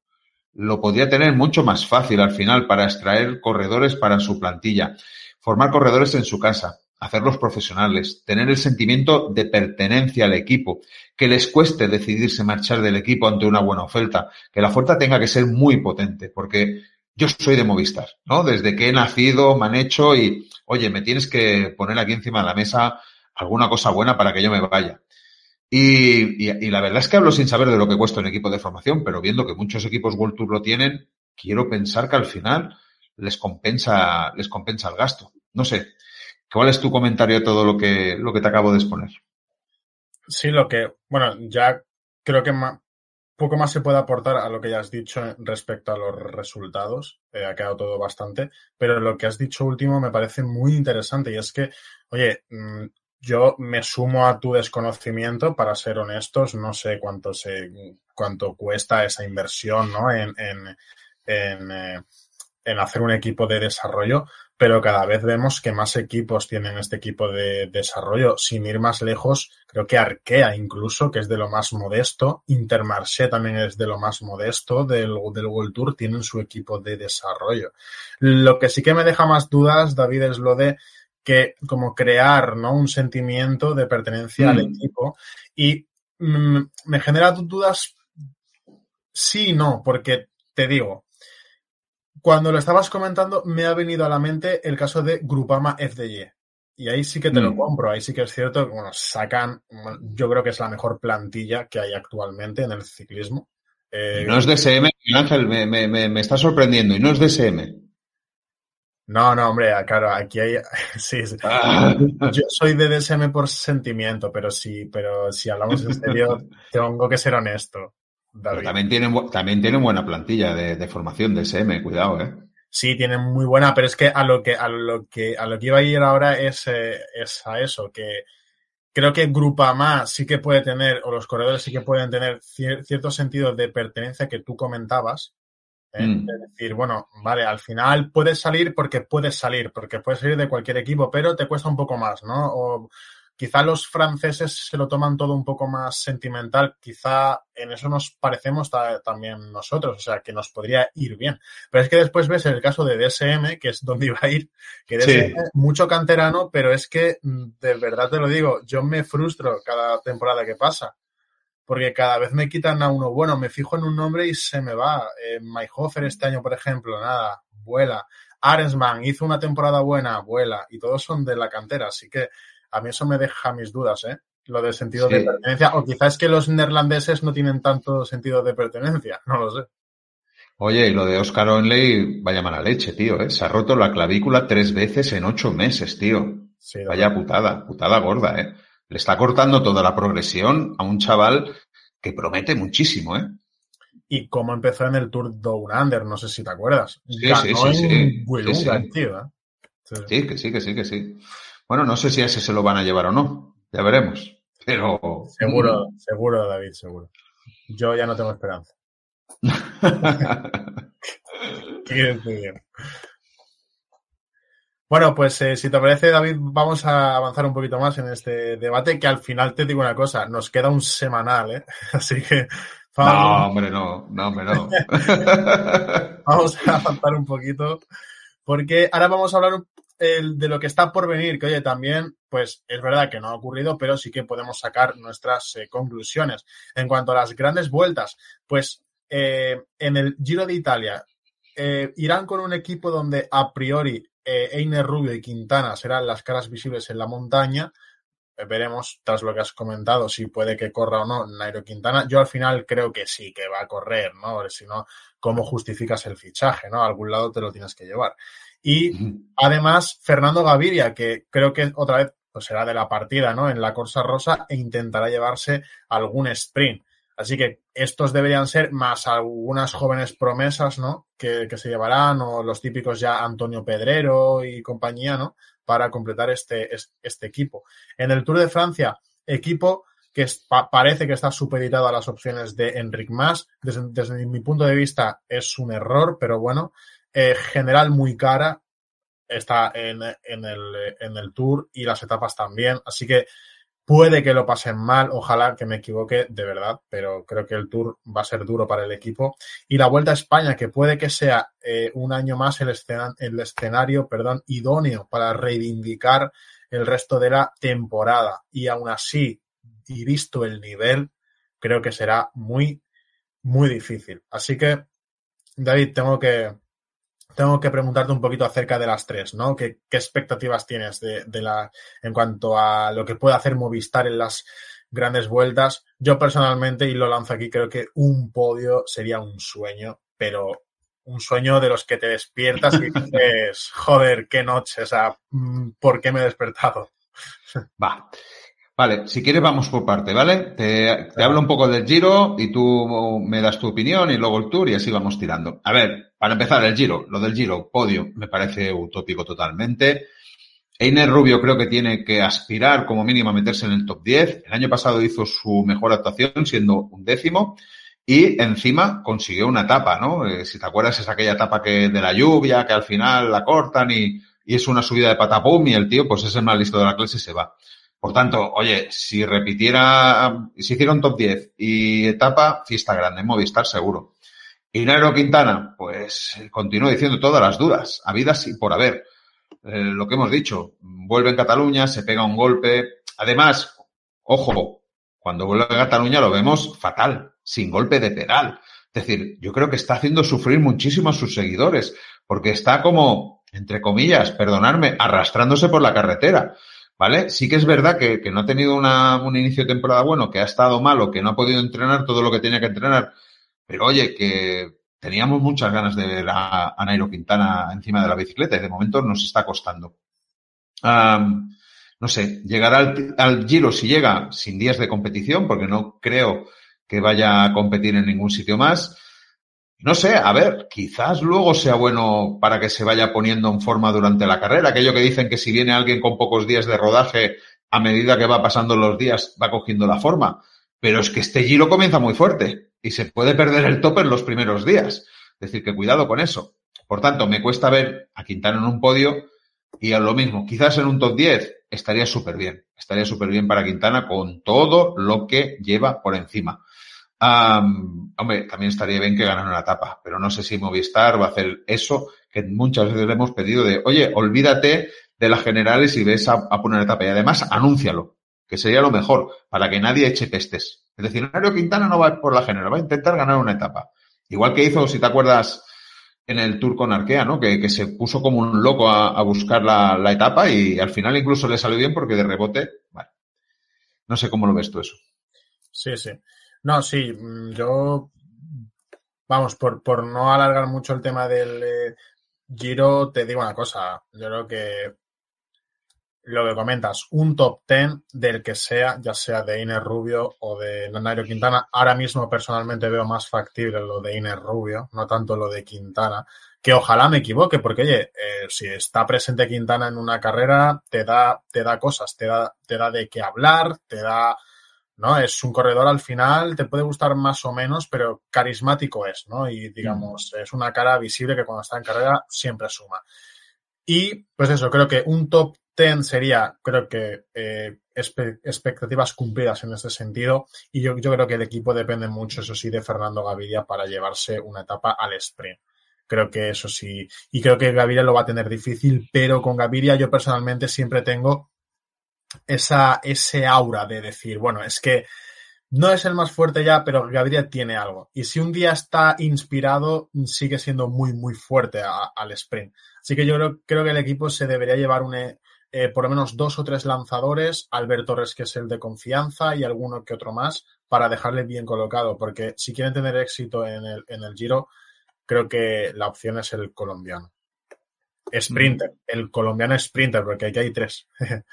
Lo podría tener mucho más fácil al final para extraer corredores para su plantilla, formar corredores en su casa hacerlos profesionales, tener el sentimiento de pertenencia al equipo, que les cueste decidirse marchar del equipo ante una buena oferta, que la oferta tenga que ser muy potente, porque yo soy de Movistar, ¿no? Desde que he nacido, me han hecho y, oye, me tienes que poner aquí encima de la mesa alguna cosa buena para que yo me vaya. Y, la verdad es que hablo sin saber de lo que cuesta un equipo de formación, pero viendo que muchos equipos World Tour lo tienen, quiero pensar que al final les compensa, les compensa el gasto. No sé, ¿Cuál es tu comentario a todo lo que, lo que te acabo de exponer? Sí, lo que, bueno, ya creo que poco más se puede aportar a lo que ya has dicho respecto a los resultados. Eh, ha quedado todo bastante, pero lo que has dicho último me parece muy interesante y es que, oye, mm, yo me sumo a tu desconocimiento, para ser honestos, no sé cuánto se, cuánto cuesta esa inversión, ¿no? En, en eh, hacer un equipo de desarrollo, pero cada vez vemos que más equipos tienen este equipo de desarrollo. Sin ir más lejos, creo que Arkea incluso, que es de lo más modesto, Intermarché también es de lo más modesto del, del World Tour, tienen su equipo de desarrollo. Lo que sí que me deja más dudas, David, es lo de que como crear ¿no? un sentimiento de pertenencia al mm. equipo y mm, me genera dudas sí y no, porque te digo, cuando lo estabas comentando, me ha venido a la mente el caso de Grupama FDY. Y ahí sí que te lo mm. compro, ahí sí que es cierto que bueno, sacan, yo creo que es la mejor plantilla que hay actualmente en el ciclismo. Eh, no es DSM, Ángel, me, está sorprendiendo, y no es DSM. No, no, hombre, ah, claro, aquí hay. Ah. Yo soy de DSM por sentimiento, pero sí, pero si hablamos en serio, tengo que ser honesto también tienen, también buena plantilla de, formación de SM, cuidado, ¿eh? Sí, tienen muy buena, pero es que a lo que, a lo que, a lo que iba a ir ahora es, eh, es a eso, que creo que más sí que puede tener, o los corredores sí que pueden tener ciertos cierto sentido de pertenencia que tú comentabas. ¿eh? Mm. decir, bueno, vale, al final puedes salir porque puedes salir, porque puedes salir de cualquier equipo, pero te cuesta un poco más, ¿no? Quizá los franceses se lo toman todo un poco más sentimental, quizá en eso nos parecemos también nosotros, o sea, que nos podría ir bien. Pero es que después ves el caso de DSM, que es donde iba a ir, que es mucho canterano, pero es que, mm, de verdad te lo digo, yo me frustro cada temporada que pasa porque cada vez me quitan a uno bueno, me fijo en un nombre y se me va. Eh, Mayhofer este año, por ejemplo, nada, vuela. Arensman hizo una temporada buena, vuela. Y todos son de la cantera, así que a mí eso me deja mis dudas, ¿eh? Lo del sentido de pertenencia. O quizás es que los neerlandeses no tienen tanto sentido de pertenencia, no lo sé. Oye, y lo de Oscar Onley, vaya mala leche, tío, ¿eh? Se ha roto la clavícula tres veces en ocho meses, tío. vaya putada, putada gorda, ¿eh? Le está cortando toda la progresión a un chaval que promete muchísimo, ¿eh? Y cómo empezó en el Tour Down Under, no sé si te acuerdas. Sí, sí, sí, sí. sí, Tío, ¿eh? sí, que sí, que sí, que sí. Bueno, no sé si a ese se lo van a llevar o no. Ya veremos. Pero. Seguro, seguro, David, seguro. Yo ya no tengo esperanza. bueno, pues eh, si te parece, David, vamos a avanzar un poquito más en este debate, que al final te digo una cosa, nos queda un semanal, ¿eh? Así que... No, hombre, no, no, hombre, no. vamos a avanzar un poquito, porque ahora vamos a hablar un el, de lo que está por venir, que oye, también, pues es verdad que no ha ocurrido, pero sí que podemos sacar nuestras eh, conclusiones. En cuanto a las grandes vueltas, pues eh, en el Giro de Italia eh, irán con un equipo donde a priori Einer Rubio y Quintana serán las caras visibles en la montaña. Veremos, tras lo que has comentado, si puede que corra o no Nairo Quintana. Yo al final creo que sí, que va a correr, ¿no? Si no, ¿cómo justificas el fichaje, no? A algún lado te lo tienes que llevar. Y además, Fernando Gaviria, que creo que otra vez pues, será de la partida, ¿no? En la Corsa Rosa e intentará llevarse algún sprint. Así que estos deberían ser más algunas jóvenes promesas, ¿no? Que, se llevarán, o los típicos ya Antonio Pedrero y compañía, ¿no? Para completar este, este equipo. En el Tour de Francia, equipo que parece que está supeditado a las opciones de Enric Mas. desde, mi punto de vista es un error, pero bueno, eh, general muy cara. Está en, el, Tour y las etapas también. Así que puede que lo pasen mal, ojalá que me equivoque de verdad, pero creo que el Tour va a ser duro para el equipo. Y la Vuelta a España, que puede que sea eh, un año más el, el escenario perdón, idóneo para reivindicar el resto de la temporada. Y aún así, y visto el nivel, creo que será muy, muy difícil. Así que, David, tengo que, tengo que preguntarte un poquito acerca de las tres, ¿no? ¿Qué, expectativas tienes de, la, en cuanto a lo que puede hacer Movistar en las grandes vueltas? Yo personalmente, y lo lanzo aquí, creo que un podio sería un sueño, pero un sueño de los que te despiertas y dices, joder, qué noche, o sea, mm, ¿por qué me he despertado? Va. Vale, si quieres vamos por parte, ¿vale? Te, hablo un poco del Giro y tú me das tu opinión y luego el Tour y así vamos tirando. A ver, para empezar, el Giro, lo del Giro, podio, me parece utópico totalmente. Einer Rubio creo que tiene que aspirar como mínimo a meterse en el top 10. El año pasado hizo su mejor actuación siendo un décimo y encima consiguió una etapa, ¿no? Eh, si te acuerdas es aquella etapa que de la lluvia que al final la cortan y, y es una subida de patapum y el tío pues es el más listo de la clase y se va. Por tanto, oye, si repitiera, si hiciera un top 10 y etapa, fiesta grande, Movistar seguro. Y Quintana, pues continúa diciendo todas las dudas, habidas y por haber. Eh, lo que hemos dicho, vuelve en Cataluña, se pega un golpe. Además, ojo, cuando vuelve a Cataluña lo vemos fatal, sin golpe de pedal. Es decir, yo creo que está haciendo sufrir muchísimo a sus seguidores, porque está como, entre comillas, perdonarme, arrastrándose por la carretera. ¿Vale? Sí que es verdad que, que no ha tenido una, un inicio de temporada bueno, que ha estado malo, que no ha podido entrenar todo lo que tenía que entrenar. Pero oye, que teníamos muchas ganas de ver a, Nairo Quintana encima de la bicicleta y de momento nos está costando. no sé, llegará al, Giro si llega sin días de competición, porque no creo que vaya a competir en ningún sitio más. No sé, a ver, quizás luego sea bueno para que se vaya poniendo en forma durante la carrera. Aquello que dicen que si viene alguien con pocos días de rodaje, a medida que va pasando los días, va cogiendo la forma. Pero es que este giro comienza muy fuerte y se puede perder el tope en los primeros días. Es decir, que cuidado con eso. Por tanto, me cuesta ver a Quintana en un podio y a lo mismo, quizás en un top 10 estaría súper bien. Estaría súper bien para Quintana con todo lo que lleva por encima hombre, también estaría bien que ganara una etapa, pero no sé si Movistar va a hacer eso que muchas veces le hemos pedido de, oye, olvídate de las generales y ves a, a poner etapa. Y además, anúncialo, que sería lo mejor, para que nadie eche pestes. Es decir, Mario Quintana no va por la general, va a intentar ganar una etapa. Igual que hizo, si te acuerdas, en el Tour con Arkea, ¿no? Que, se puso como un loco a, buscar la, la, etapa y al final incluso le salió bien porque de rebote, vale. No sé cómo lo ves tú eso. Sí, sí. No, sí, mm, yo, vamos, por, no alargar mucho el tema del eh, Giro, te digo una cosa, yo creo que lo que comentas, un top ten del que sea, ya sea de Inés Rubio o de Nairo Quintana, ahora mismo personalmente veo más factible lo de Inés Rubio, no tanto lo de Quintana, que ojalá me equivoque, porque oye, eh, si está presente Quintana en una carrera, te da, te da cosas, te da, te da de qué hablar, te da ¿no? Es un corredor al final, te puede gustar más o menos, pero carismático es, ¿no? Y mm. digamos, es una cara visible que cuando está en carrera siempre suma. Y pues eso, creo que un top 10 sería, creo que eh, expectativas cumplidas en este sentido. Y yo, yo creo que el equipo depende mucho, eso sí, de Fernando Gaviria para llevarse una etapa al sprint. Creo que eso sí. Y creo que Gaviria lo va a tener difícil, pero con Gaviria yo personalmente siempre tengo esa, ese aura de decir, bueno, es que no es el más fuerte ya, pero Gabriel tiene algo. Y si un día está inspirado, sigue siendo muy, muy fuerte al sprint. Así que yo creo, que el equipo se debería llevar eh, por lo menos dos o tres lanzadores, Alberto Torres, que es el de confianza, y alguno que otro más, para dejarle bien colocado. Porque si quieren tener éxito en el, en el Giro, creo que la opción es el colombiano. Sprinter, el colombiano sprinter, porque aquí hay tres.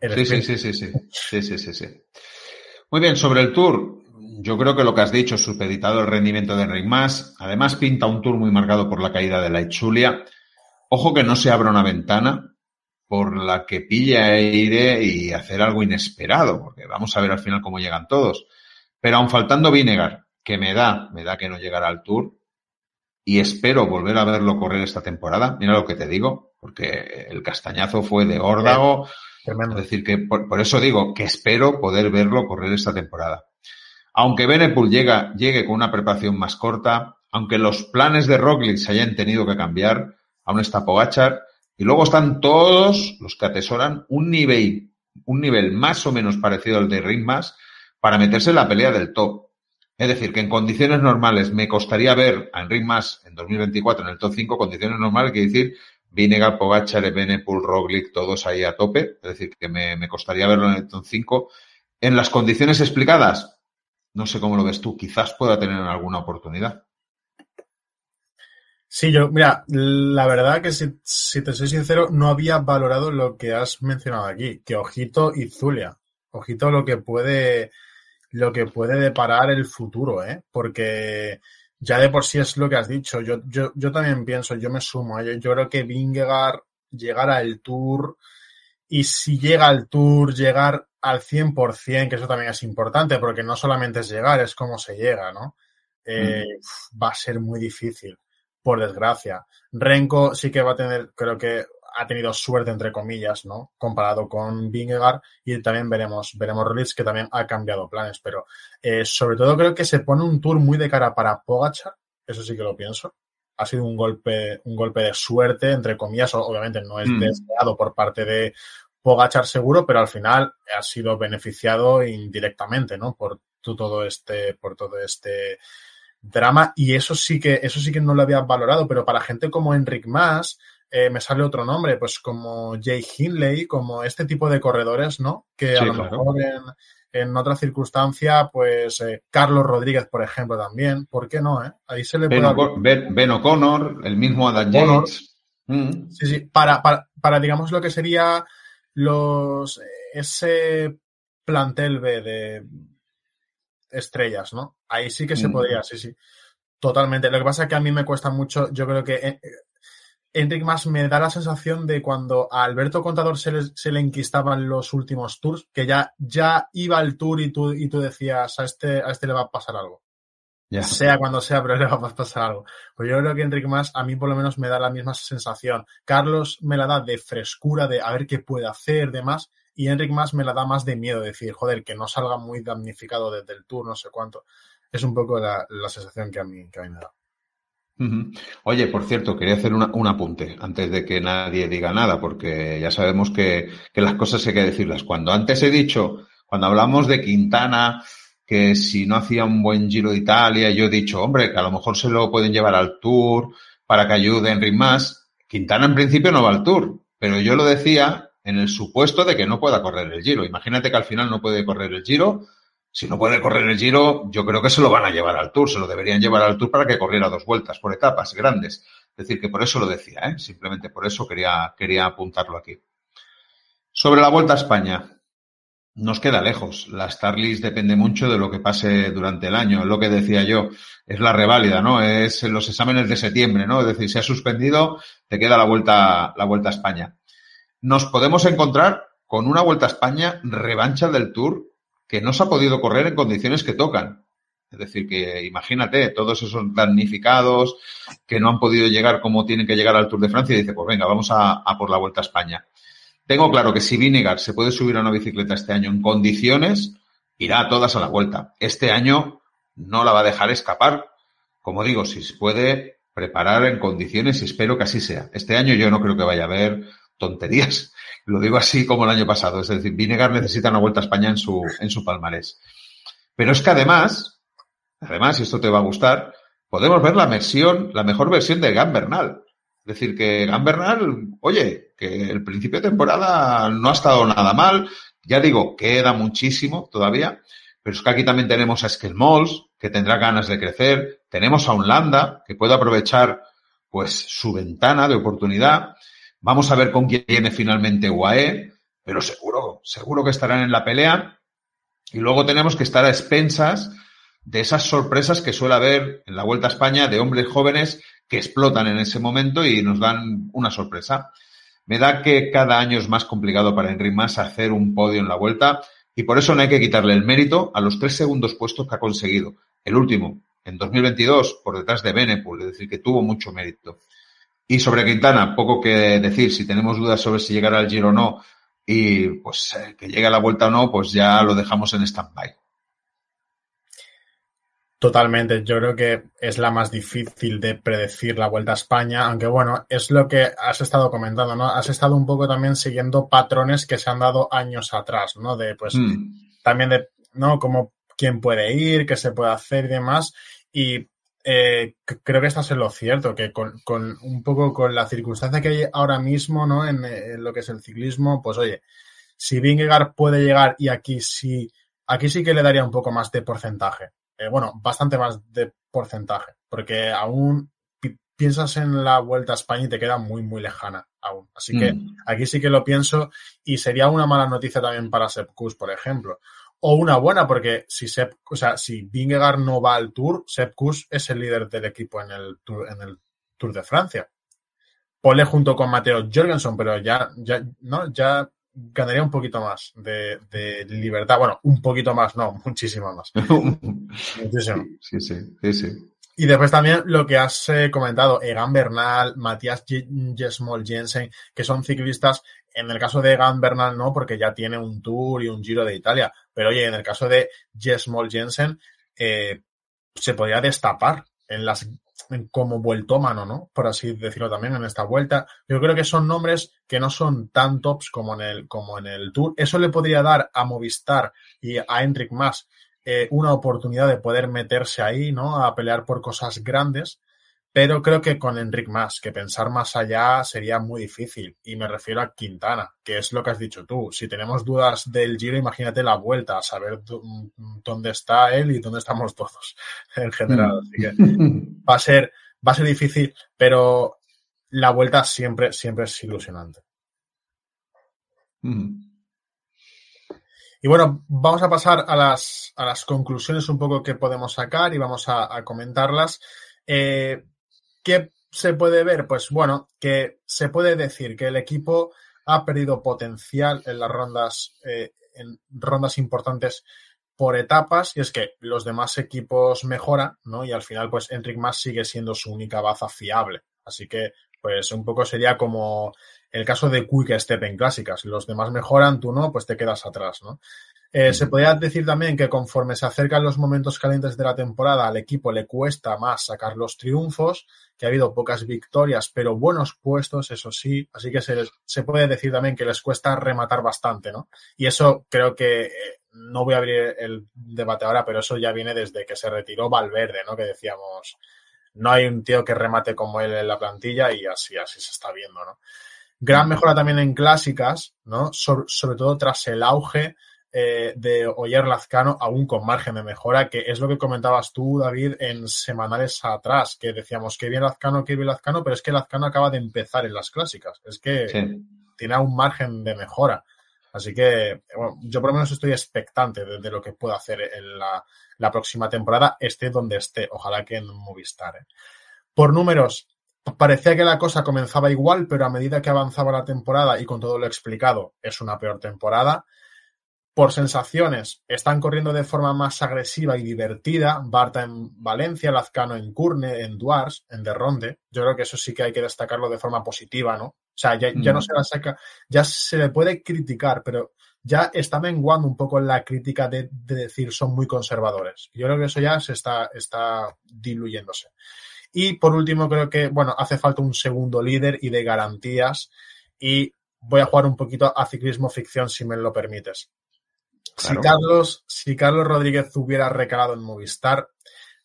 Sí, sí, sí, sí, sí, sí, sí, sí, Muy bien, sobre el Tour, yo creo que lo que has dicho, supeditado el rendimiento de Enric Mas, además pinta un Tour muy marcado por la caída de la Echulia. Ojo que no se abra una ventana por la que pille aire y hacer algo inesperado, porque vamos a ver al final cómo llegan todos. Pero aún faltando Vinegar, que me da, me da que no llegará al Tour, y espero volver a verlo correr esta temporada. Mira lo que te digo, porque el castañazo fue de órdago. Eh, Tremendo. decir, que por, eso digo que espero poder verlo correr esta temporada. Aunque Benepool llega, llegue con una preparación más corta, aunque los planes de Roglic se hayan tenido que cambiar, aún está Pogachar, y luego están todos los que atesoran un nivel, un nivel más o menos parecido al de más para meterse en la pelea del top. Es decir, que en condiciones normales me costaría ver a Enric en 2024 en el top 5, condiciones normales, que decir Pogacha, Pogacar, Ebenepul, Roglic, todos ahí a tope. Es decir, que me, costaría verlo en el ton 5. En las condiciones explicadas, no sé cómo lo ves tú, quizás pueda tener alguna oportunidad. Sí, yo, mira, la verdad que si, te soy sincero, no había valorado lo que has mencionado aquí, que ojito y Zulia, ojito lo que puede, lo que puede deparar el futuro, ¿eh? Porque ya de por sí es lo que has dicho. Yo, yo, yo también pienso, yo me sumo. Yo, ¿eh? yo creo que Vingegaard llegar al Tour y si llega al Tour, llegar al 100%, que eso también es importante, porque no solamente es llegar, es cómo se llega, ¿no? Eh, mm. Va a ser muy difícil, por desgracia. Renko sí que va a tener, creo que ha tenido suerte, entre comillas, ¿no? Comparado con Vingegaard y también veremos, veremos Rollins que también ha cambiado planes, pero eh, sobre todo creo que se pone un tour muy de cara para Pogachar, eso sí que lo pienso. Ha sido un golpe, un golpe de suerte, entre comillas, obviamente no es mm. deseado por parte de Pogachar seguro, pero al final ha sido beneficiado indirectamente, ¿no? Por todo este, por todo este drama y eso sí que eso sí que no lo había valorado, pero para gente como Enric Mas, eh, me sale otro nombre, pues como Jay Hindley, como este tipo de corredores, ¿no? Que a lo mejor en, otra circunstancia, pues eh, Carlos Rodríguez, por ejemplo, también. ¿Por qué no? Eh? Ahí se le ben puede. Ben, O'Connor, el mismo Adam Jones mm. Sí, sí, para, para, digamos, lo que sería los ese plantel B de estrellas, ¿no? Ahí sí que se mm. podría, podía, sí, sí. Totalmente. Lo que pasa es que a mí me cuesta mucho, yo creo que eh, Enric más me da la sensación de cuando a Alberto Contador se le, se le enquistaban los últimos tours, que ya, ya iba al tour y tú, y tú decías, a este, a este le va a pasar algo. ya Sea cuando sea, pero le va a pasar algo. Pues yo creo que Enric más a mí por lo menos me da la misma sensación. Carlos me la da de frescura, de a ver qué puede hacer, demás. Y Enric más me la da más de miedo, decir, joder, que no salga muy damnificado desde el tour, no sé cuánto. Es un poco la, la sensación que a, mí, que a mí me da. Oye, por cierto, quería hacer un apunte antes de que nadie diga nada, porque ya sabemos que, las cosas hay que decirlas. Cuando antes he dicho, cuando hablamos de Quintana, que si no hacía un buen giro de Italia, yo he dicho, hombre, que a lo mejor se lo pueden llevar al Tour para que ayude Enric más. Quintana en principio no va al Tour, pero yo lo decía en el supuesto de que no pueda correr el giro. Imagínate que al final no puede correr el giro si no puede correr el Giro, yo creo que se lo van a llevar al Tour, se lo deberían llevar al Tour para que corriera dos vueltas por etapas grandes. Es decir, que por eso lo decía, ¿eh? simplemente por eso quería, quería apuntarlo aquí. Sobre la Vuelta a España, nos queda lejos. La Starlist depende mucho de lo que pase durante el año. Lo que decía yo, es la reválida, ¿no? Es los exámenes de septiembre, ¿no? Es decir, si ha suspendido, te queda la Vuelta, la vuelta a España. Nos podemos encontrar con una Vuelta a España revancha del Tour que no se ha podido correr en condiciones que tocan. Es decir, que imagínate, todos esos damnificados que no han podido llegar como tienen que llegar al Tour de Francia y dice, pues venga, vamos a, por la Vuelta a España. Tengo claro que si Vinegar se puede subir a una bicicleta este año en condiciones, irá a todas a la vuelta. Este año no la va a dejar escapar. Como digo, si se puede preparar en condiciones, y espero que así sea. Este año yo no creo que vaya a haber tonterías. Lo digo así como el año pasado. Es decir, Vinegar necesita una vuelta a España en su, en su palmarés. Pero es que además, además, y esto te va a gustar, podemos ver la versión, la mejor versión de Gambernal. Es decir, que Gambernal, oye, que el principio de temporada no ha estado nada mal. Ya digo, queda muchísimo todavía. Pero es que aquí también tenemos a Skelmols, que tendrá ganas de crecer. Tenemos a Unlanda, que puede aprovechar, pues, su ventana de oportunidad. Vamos a ver con quién viene finalmente UAE, pero seguro, seguro que estarán en la pelea. Y luego tenemos que estar a expensas de esas sorpresas que suele haber en la Vuelta a España de hombres jóvenes que explotan en ese momento y nos dan una sorpresa. Me da que cada año es más complicado para Enric más hacer un podio en la Vuelta y por eso no hay que quitarle el mérito a los tres segundos puestos que ha conseguido. El último, en 2022, por detrás de Benepul, es decir, que tuvo mucho mérito. Y sobre Quintana, poco que decir. Si tenemos dudas sobre si llegará al Giro o no y pues eh, que llegue a la vuelta o no, pues ya lo dejamos en stand-by. Totalmente, yo creo que es la más difícil de predecir la Vuelta a España, aunque bueno, es lo que has estado comentando, ¿no? Has estado un poco también siguiendo patrones que se han dado años atrás, ¿no? De pues mm. también de, ¿no? Como quién puede ir, qué se puede hacer y demás. Y eh, creo que estás en lo cierto, que con, un poco con la circunstancia que hay ahora mismo, ¿no? En, lo que es el ciclismo, pues oye, si Vingegaard puede llegar y aquí sí, aquí sí que le daría un poco más de porcentaje. Eh, bueno, bastante más de porcentaje, porque aún piensas en la vuelta a España y te queda muy, muy lejana aún. Así que mm. aquí sí que lo pienso y sería una mala noticia también para Sepkus, por ejemplo o una buena, porque si sep o sea, si Vingegaard no va al Tour, Sepp Kuss es el líder del equipo en el Tour, en el tour de Francia. Pole junto con Mateo Jorgensen, pero ya, ya, ¿no? ya ganaría un poquito más de, libertad. Bueno, un poquito más, no, muchísimo más. muchísimo. Sí, sí, sí, Y después también lo que has eh, comentado, Egan Bernal, Matías Jesmol Jensen, que son ciclistas en el caso de Gan Bernal no, porque ya tiene un tour y un giro de Italia. Pero oye, en el caso de Jess Moll Jensen, eh, se podría destapar en las como vueltómano, ¿no? Por así decirlo también, en esta vuelta. Yo creo que son nombres que no son tan tops como en el, como en el Tour. Eso le podría dar a Movistar y a Enric más eh, una oportunidad de poder meterse ahí, ¿no? A pelear por cosas grandes pero creo que con Enric más, que pensar más allá sería muy difícil. Y me refiero a Quintana, que es lo que has dicho tú. Si tenemos dudas del giro, imagínate la vuelta, a saber mm, dónde está él y dónde estamos todos en general. Así que mm. va a ser, va a ser difícil, pero la vuelta siempre, siempre es ilusionante. Mm. Y bueno, vamos a pasar a las, a las conclusiones un poco que podemos sacar y vamos a, comentarlas. Eh, ¿Qué se puede ver? Pues bueno, que se puede decir que el equipo ha perdido potencial en las rondas, eh, en rondas importantes por etapas, y es que los demás equipos mejoran, ¿no? Y al final, pues Enric más sigue siendo su única baza fiable. Así que, pues un poco sería como el caso de Quick Step en clásicas. Los demás mejoran, tú no, pues te quedas atrás, ¿no? Eh, se podría decir también que conforme se acercan los momentos calientes de la temporada, al equipo le cuesta más sacar los triunfos, que ha habido pocas victorias, pero buenos puestos, eso sí. Así que se, puede decir también que les cuesta rematar bastante, ¿no? Y eso creo que eh, no voy a abrir el debate ahora, pero eso ya viene desde que se retiró Valverde, ¿no? Que decíamos, no hay un tío que remate como él en la plantilla y así, así se está viendo, ¿no? Gran mejora también en clásicas, ¿no? sobre, todo tras el auge eh, de Oyer Lazcano, aún con margen de mejora, que es lo que comentabas tú, David, en semanales atrás, que decíamos que bien Lazcano, que bien Lazcano, pero es que Lazcano acaba de empezar en las clásicas. Es que tiene un margen de mejora. Así que yo por lo menos estoy expectante de, lo que pueda hacer en la, próxima temporada, esté donde esté, ojalá que en Movistar. ¿eh? Por números, Parecía que la cosa comenzaba igual, pero a medida que avanzaba la temporada y con todo lo explicado, es una peor temporada. Por sensaciones, están corriendo de forma más agresiva y divertida. Barta en Valencia, Lazcano en Curne, en Duars, en Derronde. Yo creo que eso sí que hay que destacarlo de forma positiva, ¿no? O sea, ya, no mm. se la saca, ya se le puede criticar, pero ya está menguando un poco la crítica de, decir son muy conservadores. Yo creo que eso ya se está, está diluyéndose. Y por último, creo que, bueno, hace falta un segundo líder y de garantías. Y voy a jugar un poquito a ciclismo ficción, si me lo permites. Si, Carlos, si Carlos Rodríguez hubiera recalado en Movistar,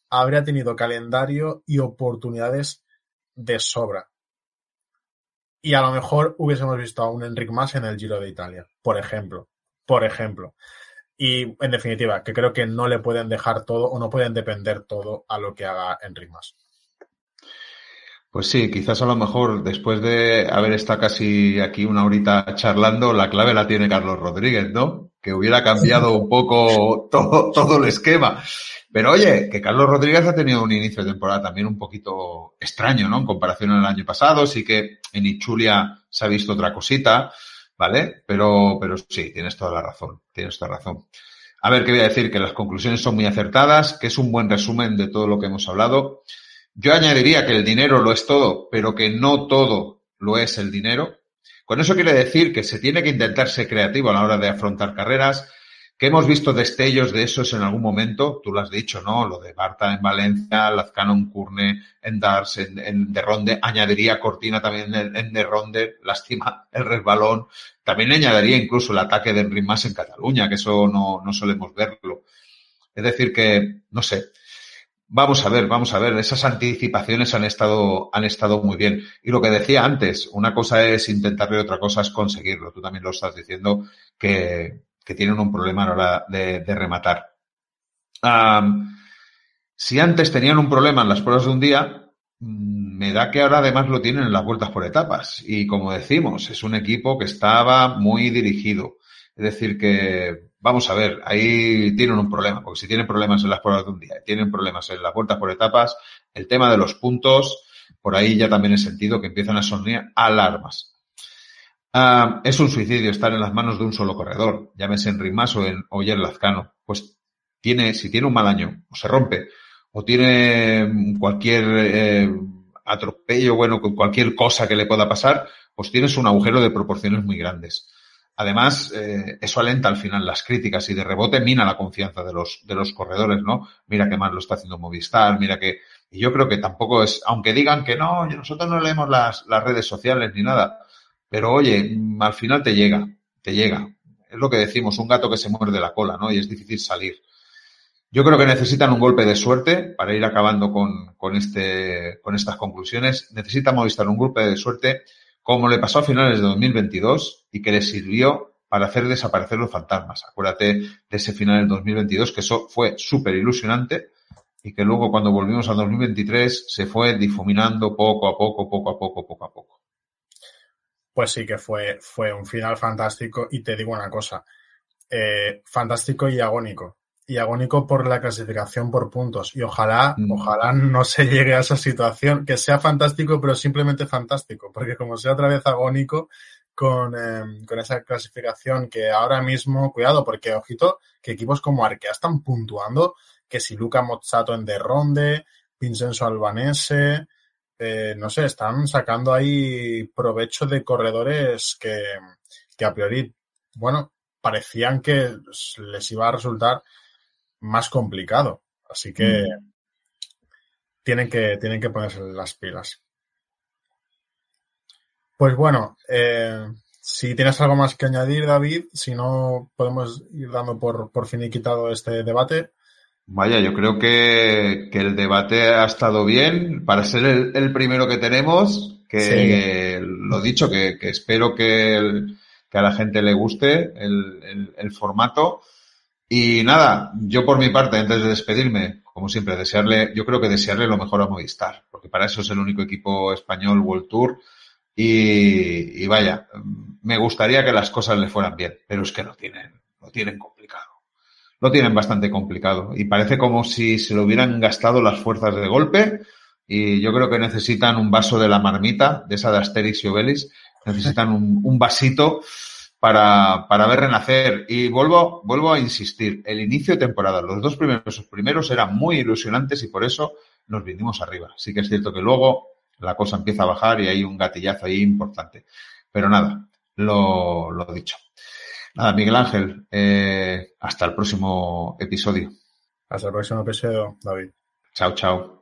habría tenido calendario y oportunidades de sobra. Y a lo mejor hubiésemos visto a un Enric más en el Giro de Italia, por ejemplo. Por ejemplo. Y en definitiva, que creo que no le pueden dejar todo o no pueden depender todo a lo que haga Enric más. Pues sí, quizás a lo mejor después de haber estado casi aquí una horita charlando, la clave la tiene Carlos Rodríguez, ¿no? Que hubiera cambiado un poco todo, el esquema. Pero oye, que Carlos Rodríguez ha tenido un inicio de temporada también un poquito extraño, ¿no? En comparación al año pasado, sí que en Ichulia se ha visto otra cosita, ¿vale? Pero, pero sí, tienes toda la razón, tienes toda la razón. A ver, qué voy a decir, que las conclusiones son muy acertadas, que es un buen resumen de todo lo que hemos hablado yo añadiría que el dinero lo es todo, pero que no todo lo es el dinero. Con eso quiere decir que se tiene que intentar ser creativo a la hora de afrontar carreras, que hemos visto destellos de esos en algún momento, tú lo has dicho, ¿no? Lo de Barta en Valencia, Lazcano en Curne, en Dars, en, de Ronde. añadiría Cortina también en, de Ronde, lástima el resbalón, también añadiría incluso el ataque de Mas en Cataluña, que eso no, no solemos verlo. Es decir, que, no sé, Vamos a ver, vamos a ver. Esas anticipaciones han estado, han estado muy bien. Y lo que decía antes, una cosa es intentarlo y otra cosa es conseguirlo. Tú también lo estás diciendo que, tienen un problema a la hora de, rematar. si antes tenían un problema en las pruebas de un día, mm, me da que ahora además lo tienen en las vueltas por etapas. Y como decimos, es un equipo que estaba muy dirigido. Es decir, que vamos a ver, ahí tienen un problema, porque si tienen problemas en las pruebas de un día, tienen problemas en las puertas por etapas, el tema de los puntos, por ahí ya también he sentido que empiezan a sonar alarmas. Ah, es un suicidio estar en las manos de un solo corredor, llámese en Rimas o en Oyer Lazcano. Pues tiene, si tiene un mal año, o se rompe, o tiene cualquier eh, atropello, bueno, cualquier cosa que le pueda pasar, pues tienes un agujero de proporciones muy grandes. Además, eh, eso alenta al final las críticas y de rebote mina la confianza de los, de los corredores, ¿no? Mira que mal lo está haciendo Movistar, mira que... Y yo creo que tampoco es, aunque digan que no, nosotros no leemos las, las redes sociales ni nada, pero oye, mm, al final te llega, te llega. Es lo que decimos, un gato que se muerde la cola, ¿no? Y es difícil salir. Yo creo que necesitan un golpe de suerte para ir acabando con, con, este, con estas conclusiones. Necesita Movistar un golpe de suerte como le pasó a finales de 2022 y que le sirvió para hacer desaparecer los fantasmas. Acuérdate de ese final del 2022, que eso fue súper ilusionante y que luego cuando volvimos al 2023 se fue difuminando poco a poco, poco a poco, poco a poco. Pues sí que fue, fue un final fantástico y te digo una cosa, eh, fantástico y agónico, y agónico por la clasificación por puntos. Y ojalá, mm. ojalá no se llegue a esa situación, que sea fantástico, pero simplemente fantástico, porque como sea otra vez agónico con, em, con esa clasificación que ahora mismo, cuidado, porque ojito, que equipos como Arkea están puntuando, que si Luca Mozzato en derronde, Vincenzo Albanese, eh, no sé, están sacando ahí provecho de corredores que, que a priori, bueno, parecían que les iba a resultar más complicado. Así que mm. tienen que, tienen que ponerse las pilas. Pues bueno, eh, si tienes algo más que añadir, David, si no podemos ir dando por, por quitado este debate. Vaya, yo creo que, que el debate ha estado bien para ser el, primero que tenemos, que lo dicho, que, espero que, que, a la gente le guste el, el formato. Y nada, yo por mi parte, antes de despedirme, como siempre, desearle, yo creo que desearle lo mejor a Movistar, porque para eso es el único equipo español World Tour. Y, vaya, me gustaría que las cosas le fueran bien, pero es que lo tienen, lo tienen complicado. Lo tienen bastante complicado. Y parece como si se lo hubieran gastado las fuerzas de golpe. Y yo creo que necesitan un vaso de la marmita, de esa de Asterix y Obelix. Necesitan un, un vasito para, para, ver renacer. Y vuelvo, vuelvo a insistir, el inicio de temporada, los dos primeros, primeros eran muy ilusionantes y por eso nos vinimos arriba. Sí que es cierto que luego la cosa empieza a bajar y hay un gatillazo ahí importante. Pero nada, lo, lo dicho. Nada, Miguel Ángel, eh, hasta el próximo episodio. Hasta el próximo episodio, David. Chao, chao.